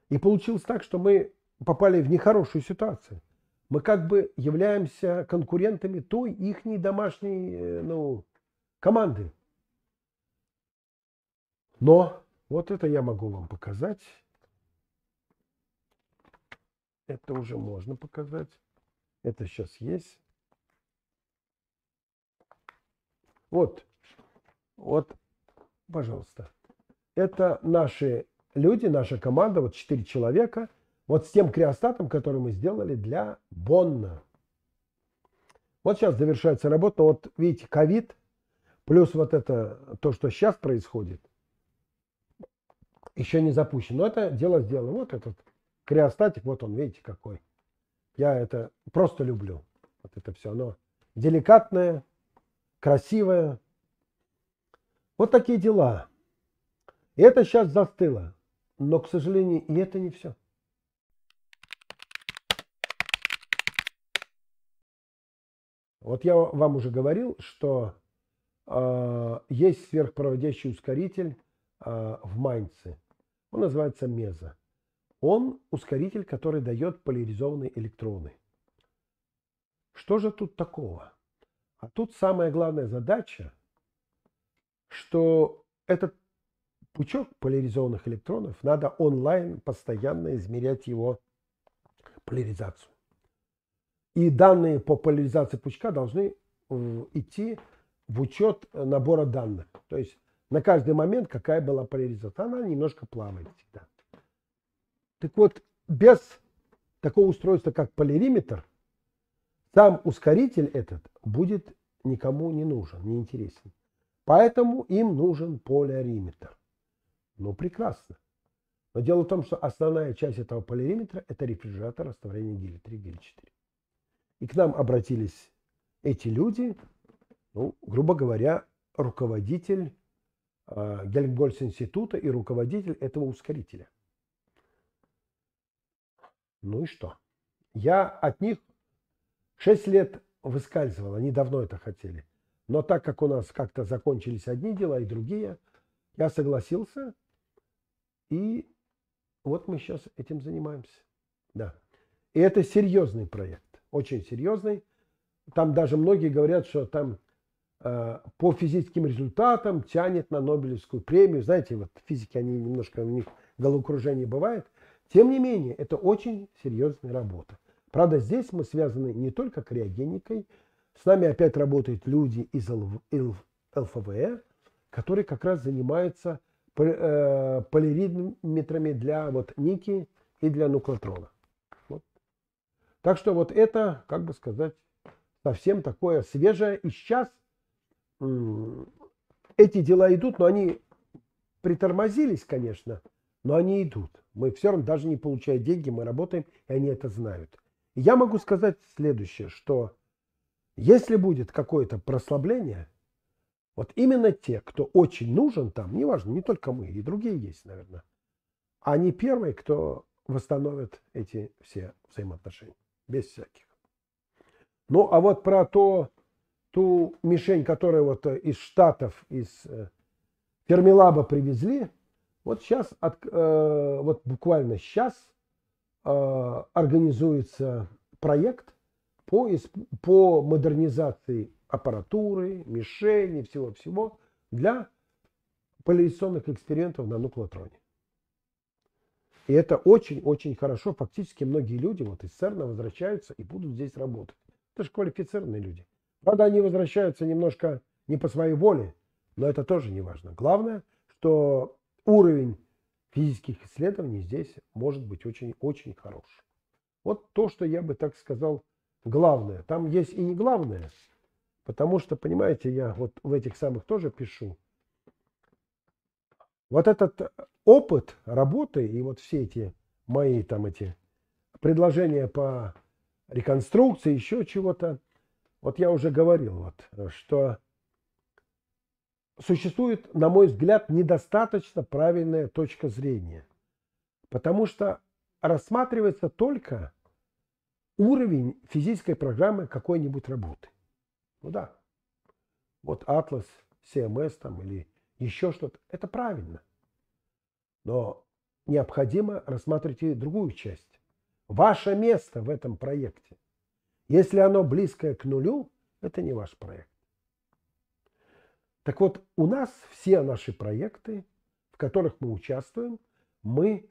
И получилось так, что мы попали в нехорошую ситуацию. Мы как бы являемся конкурентами той их домашней э, ну, команды. Но вот это я могу вам показать. Это уже можно показать. Это сейчас есть. Вот, вот, пожалуйста. Это наши люди, наша команда, вот четыре человека, вот с тем криостатом, который мы сделали для Бонна. Вот сейчас завершается работа, вот видите, ковид, плюс вот это, то, что сейчас происходит, еще не запущено. Но это дело сделано. Вот этот Криостатик, вот он, видите, какой. Я это просто люблю. Вот это все. Оно деликатное, красивое. Вот такие дела. И это сейчас застыло. Но, к сожалению, и это не все. Вот я вам уже говорил, что э, есть сверхпроводящий ускоритель э, в Майнце. Он называется Меза. Он ускоритель, который дает поляризованные электроны. Что же тут такого? А тут самая главная задача, что этот пучок поляризованных электронов надо онлайн постоянно измерять его поляризацию. И данные по поляризации пучка должны э, идти в учет набора данных. То есть на каждый момент, какая была поляризация. Она немножко плавает всегда. Так вот, без такого устройства, как полириметр, сам ускоритель этот будет никому не нужен, не интересен. Поэтому им нужен полиориметр. Ну, прекрасно. Но дело в том, что основная часть этого полириметра – это рефрижератор растворения геля 3, гель 4. И к нам обратились эти люди, ну, грубо говоря, руководитель э, Гельмгольц-института и руководитель этого ускорителя. Ну и что? Я от них 6 лет выскальзывал, они давно это хотели. Но так как у нас как-то закончились одни дела и другие, я согласился. И вот мы сейчас этим занимаемся. Да. И это серьезный проект, очень серьезный. Там даже многие говорят, что там э, по физическим результатам тянет на Нобелевскую премию. Знаете, вот физики, они немножко, у них головокружение бывает. Тем не менее, это очень серьезная работа. Правда, здесь мы связаны не только криогеникой. С нами опять работают люди из ЛФВР, которые как раз занимаются э, полиридметрами для вот Ники и для нуклотрона. Вот. Так что вот это, как бы сказать, совсем такое свежее. И сейчас эти дела идут, но они притормозились, конечно, но они идут. Мы все равно, даже не получая деньги, мы работаем, и они это знают. я могу сказать следующее, что если будет какое-то прослабление, вот именно те, кто очень нужен там, неважно, не только мы, и другие есть, наверное, они первые, кто восстановят эти все взаимоотношения, без всяких. Ну, а вот про то, ту мишень, которую вот из Штатов, из э, Фермилаба привезли, вот сейчас, от, э, вот буквально сейчас э, организуется проект по, по модернизации аппаратуры, мишени, всего-всего для поляризационных экспериментов на нуклотроне. И это очень-очень хорошо. Фактически многие люди вот из ЦЕРНа возвращаются и будут здесь работать. Это же квалифицированные люди. Правда, они возвращаются немножко не по своей воле, но это тоже не важно. Главное, что уровень физических исследований здесь может быть очень-очень хорош. Вот то, что я бы так сказал, главное. Там есть и не главное, потому что, понимаете, я вот в этих самых тоже пишу. Вот этот опыт работы и вот все эти мои там эти предложения по реконструкции, еще чего-то, вот я уже говорил, вот, что существует, на мой взгляд, недостаточно правильная точка зрения. Потому что рассматривается только уровень физической программы какой-нибудь работы. Ну да, вот Atlas, CMS эм там или еще что-то, это правильно. Но необходимо рассматривать и другую часть. Ваше место в этом проекте. Если оно близкое к нулю, это не ваш проект. Так вот, у нас все наши проекты, в которых мы участвуем, мы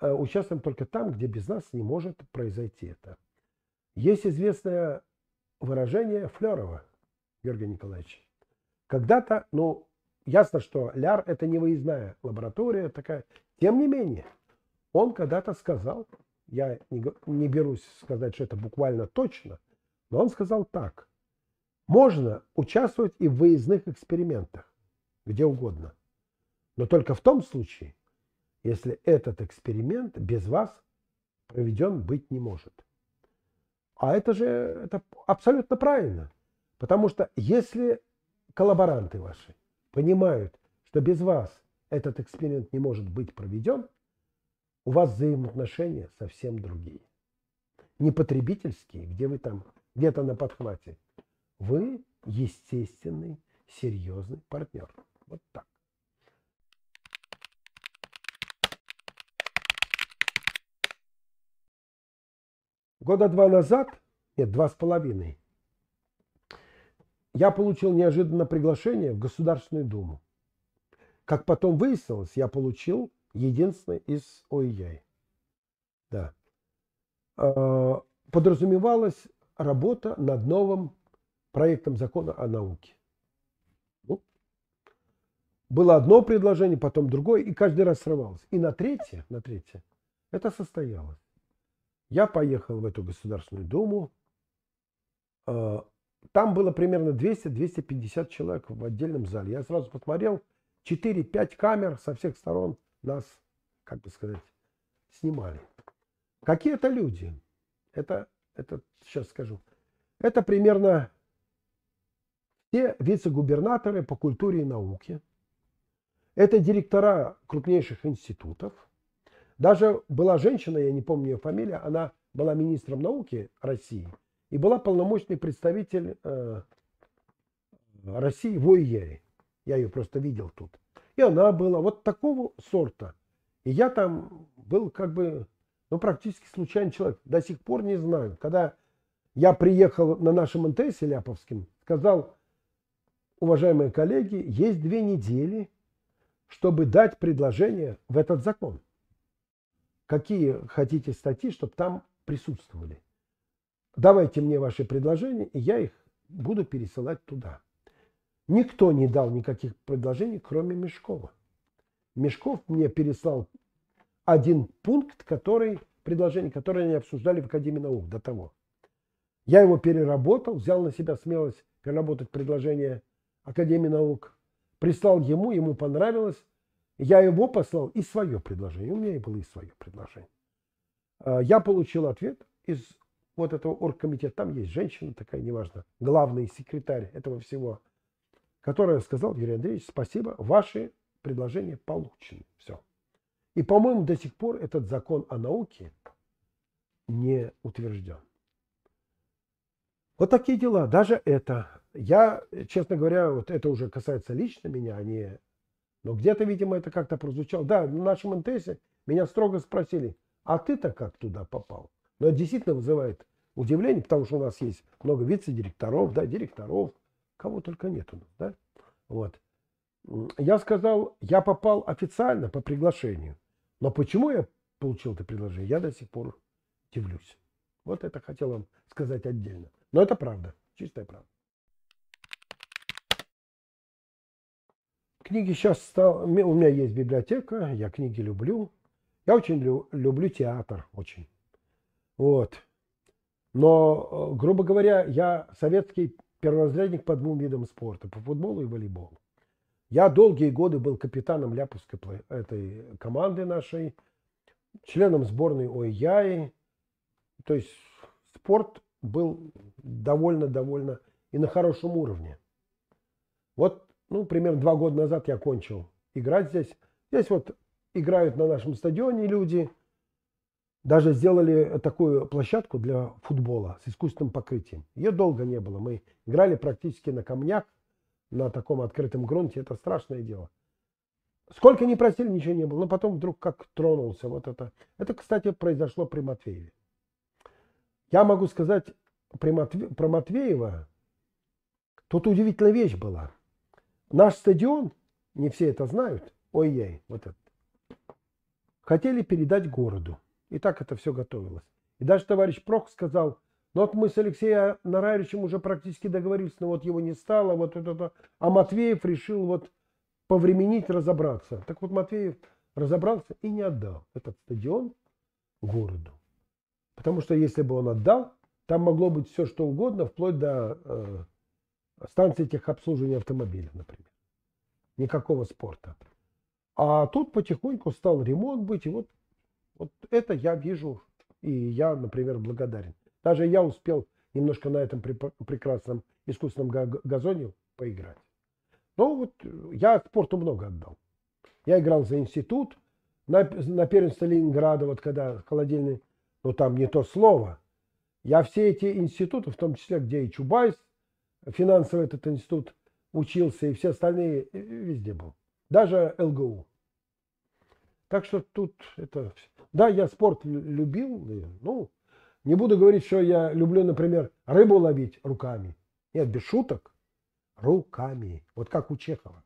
э, участвуем только там, где без нас не может произойти это. Есть известное выражение Флерова, Георгий Николаевич. Когда-то, ну, ясно, что Ляр – это не выездная лаборатория такая. Тем не менее, он когда-то сказал, я не, не берусь сказать, что это буквально точно, но он сказал так – можно участвовать и в выездных экспериментах, где угодно. Но только в том случае, если этот эксперимент без вас проведен быть не может. А это же это абсолютно правильно. Потому что если коллаборанты ваши понимают, что без вас этот эксперимент не может быть проведен, у вас взаимоотношения совсем другие. Не потребительские, где вы там где-то на подхвате, вы естественный, серьезный партнер. Вот так. Года два назад, нет, два с половиной, я получил неожиданно приглашение в Государственную Думу. Как потом выяснилось, я получил единственный из ОИЯ. Да. А, подразумевалась работа над новым проектом закона о науке. Ну, было одно предложение, потом другое, и каждый раз срывалось. И на третье, на третье это состоялось. Я поехал в эту Государственную Думу. А, там было примерно 200-250 человек в отдельном зале. Я сразу посмотрел, 4-5 камер со всех сторон нас, как бы сказать, снимали. Какие это люди? Это, это сейчас скажу. Это примерно все вице-губернаторы по культуре и науке. Это директора крупнейших институтов. Даже была женщина, я не помню ее фамилия, она была министром науки России и была полномочный представитель э, России в ОИЕ. Я ее просто видел тут. И она была вот такого сорта. И я там был как бы, ну, практически случайный человек. До сих пор не знаю. Когда я приехал на нашем МТС Ляповским, сказал уважаемые коллеги, есть две недели, чтобы дать предложение в этот закон. Какие хотите статьи, чтобы там присутствовали. Давайте мне ваши предложения, и я их буду пересылать туда. Никто не дал никаких предложений, кроме Мешкова. Мешков мне переслал один пункт, который, предложение, которое они обсуждали в Академии наук до того. Я его переработал, взял на себя смелость переработать предложение Академии наук. Прислал ему, ему понравилось. Я его послал и свое предложение. У меня и было и свое предложение. А, я получил ответ из вот этого оргкомитета. Там есть женщина такая, неважно, главный секретарь этого всего, которая сказала, Юрий Андреевич, спасибо, ваши предложения получены. Все. И, по-моему, до сих пор этот закон о науке не утвержден. Вот такие дела, даже это. Я, честно говоря, вот это уже касается лично меня, а не... Но ну, где-то, видимо, это как-то прозвучало. Да, в нашем НТС меня строго спросили, а ты-то как туда попал? Но это действительно вызывает удивление, потому что у нас есть много вице-директоров, да, директоров, кого только нет у нас, да? Вот. Я сказал, я попал официально по приглашению. Но почему я получил это предложение, я до сих пор удивлюсь. Вот это хотел вам сказать отдельно. Но это правда, чистая правда. Книги сейчас стал... У меня есть библиотека, я книги люблю. Я очень лю... люблю театр, очень. Вот. Но, э, грубо говоря, я советский перворазрядник по двум видам спорта, по футболу и волейболу. Я долгие годы был капитаном Ляпуской этой команды нашей, членом сборной ОИЯИ. То есть спорт был довольно-довольно и на хорошем уровне. Вот, ну, примерно два года назад я кончил играть здесь. Здесь вот играют на нашем стадионе люди. Даже сделали такую площадку для футбола с искусственным покрытием. Ее долго не было. Мы играли практически на камнях, на таком открытом грунте. Это страшное дело. Сколько не просили, ничего не было. Но потом вдруг как тронулся вот это. Это, кстати, произошло при Матвееве. Я могу сказать про, Матве, про Матвеева, тут удивительная вещь была. Наш стадион, не все это знают, ой-ей, вот этот, хотели передать городу. И так это все готовилось. И даже товарищ Прох сказал, ну вот мы с Алексеем Нараевичем уже практически договорились, но вот его не стало, вот это, это. А Матвеев решил вот повременить, разобраться. Так вот Матвеев разобрался и не отдал этот стадион городу. Потому что если бы он отдал, там могло быть все что угодно, вплоть до э, станции техобслуживания автомобиля, например. Никакого спорта. А тут потихоньку стал ремонт быть, и вот, вот это я вижу, и я, например, благодарен. Даже я успел немножко на этом прекрасном искусственном газоне поиграть. Но ну вот я спорту много отдал. Я играл за институт, на, на первенство Ленинграда, вот когда холодильный но там не то слово. Я все эти институты, в том числе, где и Чубайс, финансовый этот институт учился, и все остальные э, э, везде был. Даже ЛГУ. Так что тут это... Да, я спорт любил, ну, не буду говорить, что я люблю, например, рыбу ловить руками. Нет, без шуток. Руками. Вот как у Чехова.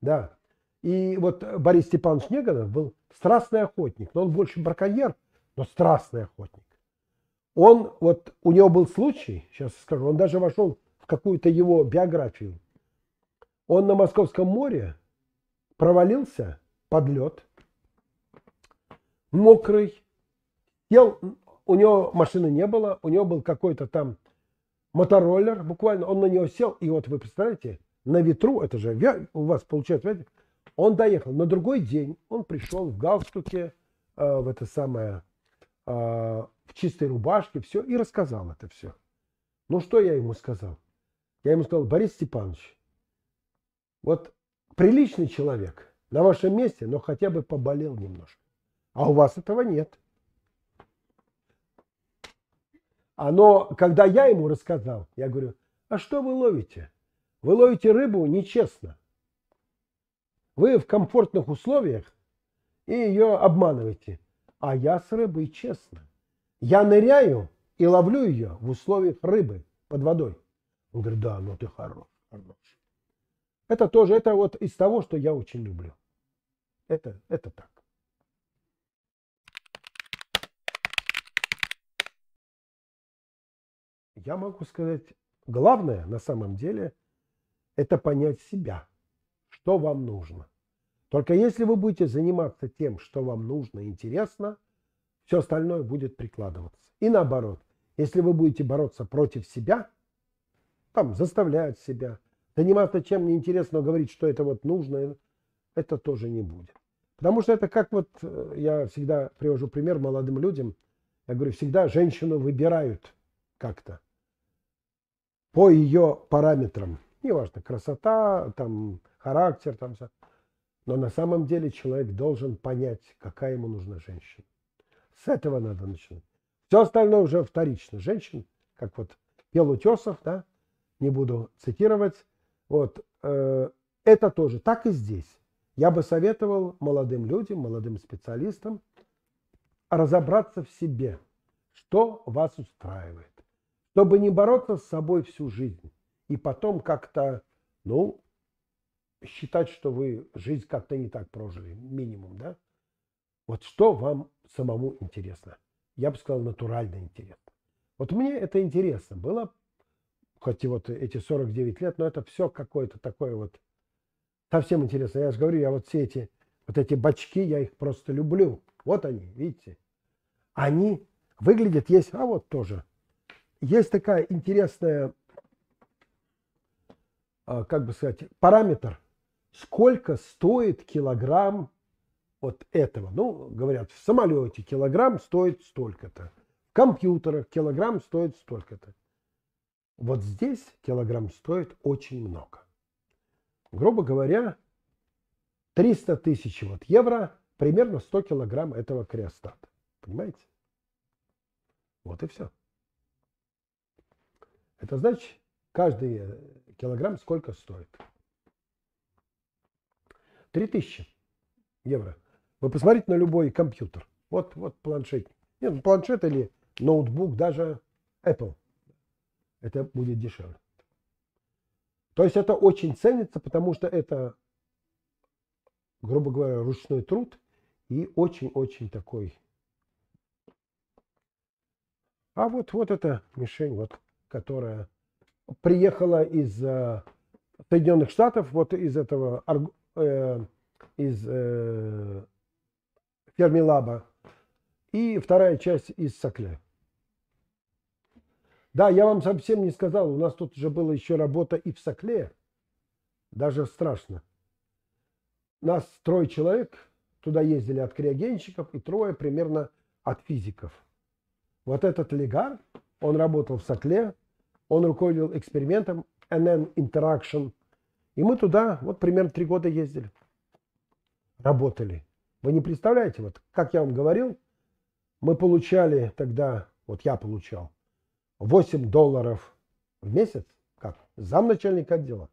Да. И вот Борис Степанович Неганов был страстный охотник, но он больше браконьер, но страстный охотник. Он, вот у него был случай, сейчас скажу, он даже вошел в какую-то его биографию. Он на Московском море провалился под лед, мокрый, сел, у него машины не было, у него был какой-то там мотороллер, буквально он на него сел, и вот вы представляете, на ветру, это же у вас получается, он доехал. На другой день он пришел в галстуке, э, в это самое, Э, в чистой рубашке, все, и рассказал это все. Ну, что я ему сказал? Я ему сказал, Борис Степанович, вот приличный человек на вашем месте, но хотя бы поболел немножко. А у вас этого нет. А но когда я ему рассказал, я говорю, а что вы ловите? Вы ловите рыбу нечестно. Вы в комфортных условиях и ее обманываете а я с рыбой честно. Я ныряю и ловлю ее в условиях рыбы под водой. Он говорит, да, ну ты хорош, хорош. Это тоже, это вот из того, что я очень люблю. Это, это так. Я могу сказать, главное на самом деле, это понять себя, что вам нужно – только если вы будете заниматься тем, что вам нужно и интересно, все остальное будет прикладываться. И наоборот, если вы будете бороться против себя, там, заставлять себя, заниматься чем неинтересно, говорить, что это вот нужно, э, это тоже не будет. Потому что это как вот, э, я всегда привожу пример молодым людям, я говорю, всегда женщину выбирают как-то по ее параметрам. Неважно, красота, там, характер, там все. Но на самом деле человек должен понять, какая ему нужна женщина. С этого надо начинать. Все остальное уже вторично. Женщин, как вот пел Утесов, да, не буду цитировать, вот, э, это тоже. Так и здесь. Я бы советовал молодым людям, молодым специалистам разобраться в себе, что вас устраивает, чтобы не бороться с собой всю жизнь и потом как-то, ну, считать, что вы жизнь как-то не так прожили, минимум, да? Вот что вам самому интересно? Я бы сказал, натурально интерес. Вот мне это интересно было, хоть и вот эти 49 лет, но это все какое-то такое вот совсем интересно. Я же говорю, я вот все эти, вот эти бачки, я их просто люблю. Вот они, видите? Они выглядят, есть, а вот тоже. Есть такая интересная, а, как бы сказать, параметр – сколько стоит килограмм вот этого. Ну, говорят, в самолете килограмм стоит столько-то, в компьютерах килограмм стоит столько-то. Вот здесь килограмм стоит очень много. Грубо говоря, 300 тысяч вот евро, примерно 100 килограмм этого креостата. Понимаете? Вот и все. Это значит, каждый килограмм сколько стоит. 3000 евро. Вы посмотрите на любой компьютер. Вот, вот планшет. Нет, ну, планшет или ноутбук, даже Apple. Это будет дешевле. То есть это очень ценится, потому что это, грубо говоря, ручной труд и очень-очень такой. А вот, вот эта мишень, вот, которая приехала из э, Соединенных Штатов, вот из этого Э, из э, Фермилаба и вторая часть из Сокля. Да, я вам совсем не сказал, у нас тут уже была еще работа и в Сокле. Даже страшно. Нас трое человек, туда ездили от криогенщиков и трое примерно от физиков. Вот этот Легар, он работал в Сокле, он руководил экспериментом NN Interaction и мы туда вот примерно три года ездили, работали. Вы не представляете, вот как я вам говорил, мы получали тогда, вот я получал, 8 долларов в месяц, как замначальник отдела.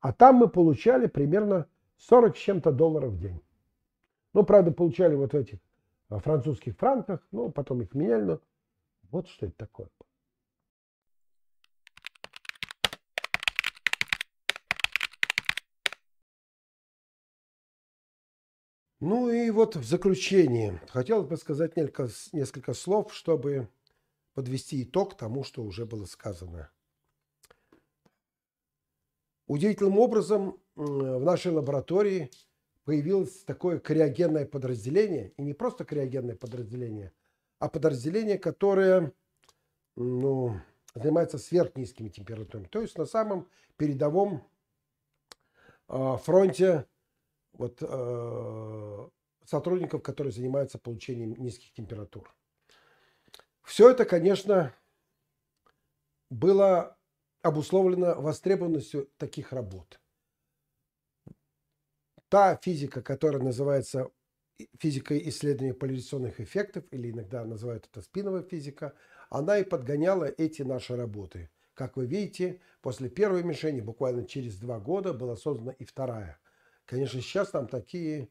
А там мы получали примерно 40 с чем-то долларов в день. Ну, правда, получали вот в этих э, французских франках, ну, потом их меняли, но вот что это такое. Ну и вот в заключение хотел бы сказать несколько, несколько слов, чтобы подвести итог тому, что уже было сказано. Удивительным образом в нашей лаборатории появилось такое криогенное подразделение, и не просто криогенное подразделение, а подразделение, которое ну, занимается сверхнизкими температурами, то есть на самом передовом а, фронте вот, э, сотрудников, которые занимаются получением низких температур. Все это, конечно, было обусловлено востребованностью таких работ. Та физика, которая называется физикой исследования поляризационных эффектов, или иногда называют это спиновая физика, она и подгоняла эти наши работы. Как вы видите, после первой мишени, буквально через два года, была создана и вторая – Конечно, сейчас там такие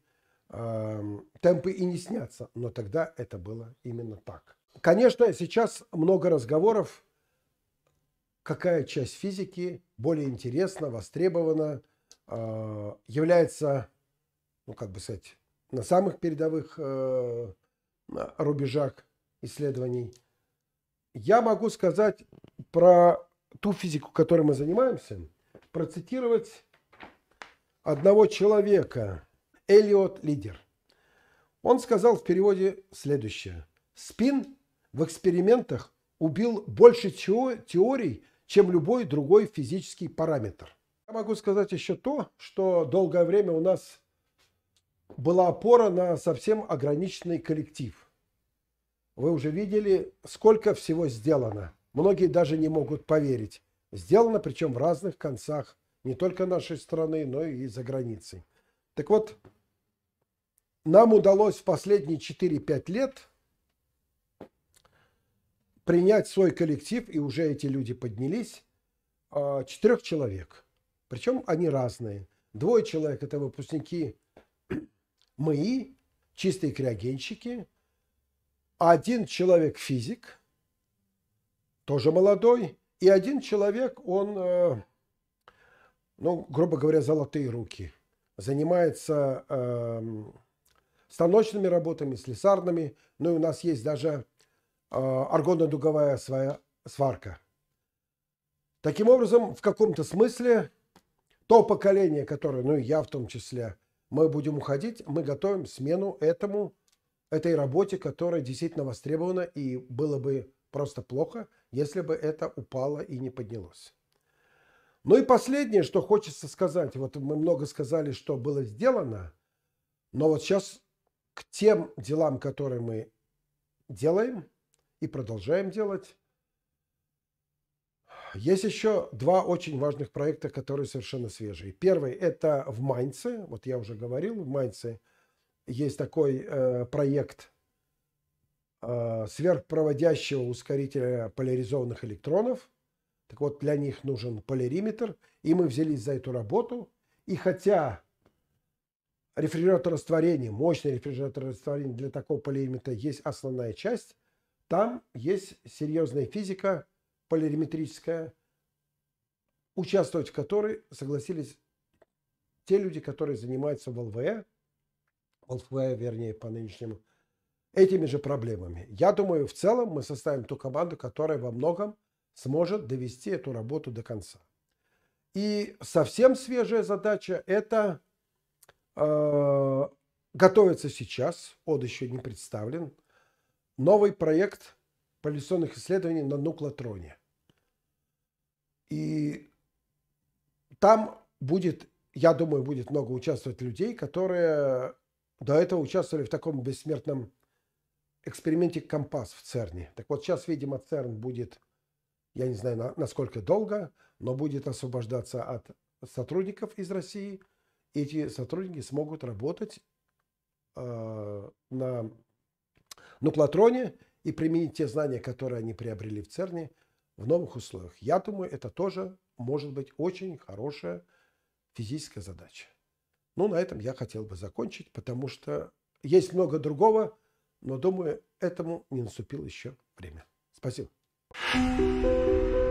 э, темпы и не снятся, но тогда это было именно так. Конечно, сейчас много разговоров, какая часть физики более интересна, востребована, э, является, ну как бы сказать, на самых передовых э, рубежах исследований. Я могу сказать про ту физику, которой мы занимаемся, процитировать одного человека, Элиот Лидер. Он сказал в переводе следующее. Спин в экспериментах убил больше теорий, чем любой другой физический параметр. Я могу сказать еще то, что долгое время у нас была опора на совсем ограниченный коллектив. Вы уже видели, сколько всего сделано. Многие даже не могут поверить. Сделано, причем в разных концах не только нашей страны, но и за границей. Так вот, нам удалось в последние 4-5 лет принять свой коллектив, и уже эти люди поднялись, а, четырех человек. Причем они разные. Двое человек – это выпускники (clears throat) МАИ, чистые криогенщики. Один человек – физик, тоже молодой. И один человек, он э, ну, грубо говоря, золотые руки. Занимается э, станочными работами, слесарными. Ну и у нас есть даже э, аргонно-дуговая своя сварка. Таким образом, в каком-то смысле, то поколение, которое, ну и я в том числе, мы будем уходить, мы готовим смену этому, этой работе, которая действительно востребована, и было бы просто плохо, если бы это упало и не поднялось. Ну и последнее, что хочется сказать. Вот мы много сказали, что было сделано. Но вот сейчас к тем делам, которые мы делаем и продолжаем делать, есть еще два очень важных проекта, которые совершенно свежие. Первый – это в Майнце, вот я уже говорил, в Майнце есть такой э, проект э, сверхпроводящего ускорителя поляризованных электронов – так вот, для них нужен полириметр, и мы взялись за эту работу. И хотя рефрижератор растворения, мощный рефрижератор растворения для такого полириметра есть основная часть, там есть серьезная физика полириметрическая, участвовать в которой согласились те люди, которые занимаются в ЛВЭ, ЛВЭ, вернее, по нынешнему, этими же проблемами. Я думаю, в целом мы составим ту команду, которая во многом – сможет довести эту работу до конца. И совсем свежая задача – это э, готовится сейчас, он еще не представлен, новый проект полюционных исследований на нуклотроне. И там будет, я думаю, будет много участвовать людей, которые до этого участвовали в таком бессмертном эксперименте «Компас» в ЦЕРНе. Так вот, сейчас, видимо, ЦЕРН будет я не знаю, насколько долго, но будет освобождаться от сотрудников из России. Эти сотрудники смогут работать э, на нуклотроне и применить те знания, которые они приобрели в ЦЕРНе, в новых условиях. Я думаю, это тоже может быть очень хорошая физическая задача. Ну, на этом я хотел бы закончить, потому что есть много другого, но думаю, этому не наступило еще время. Спасибо. へえ。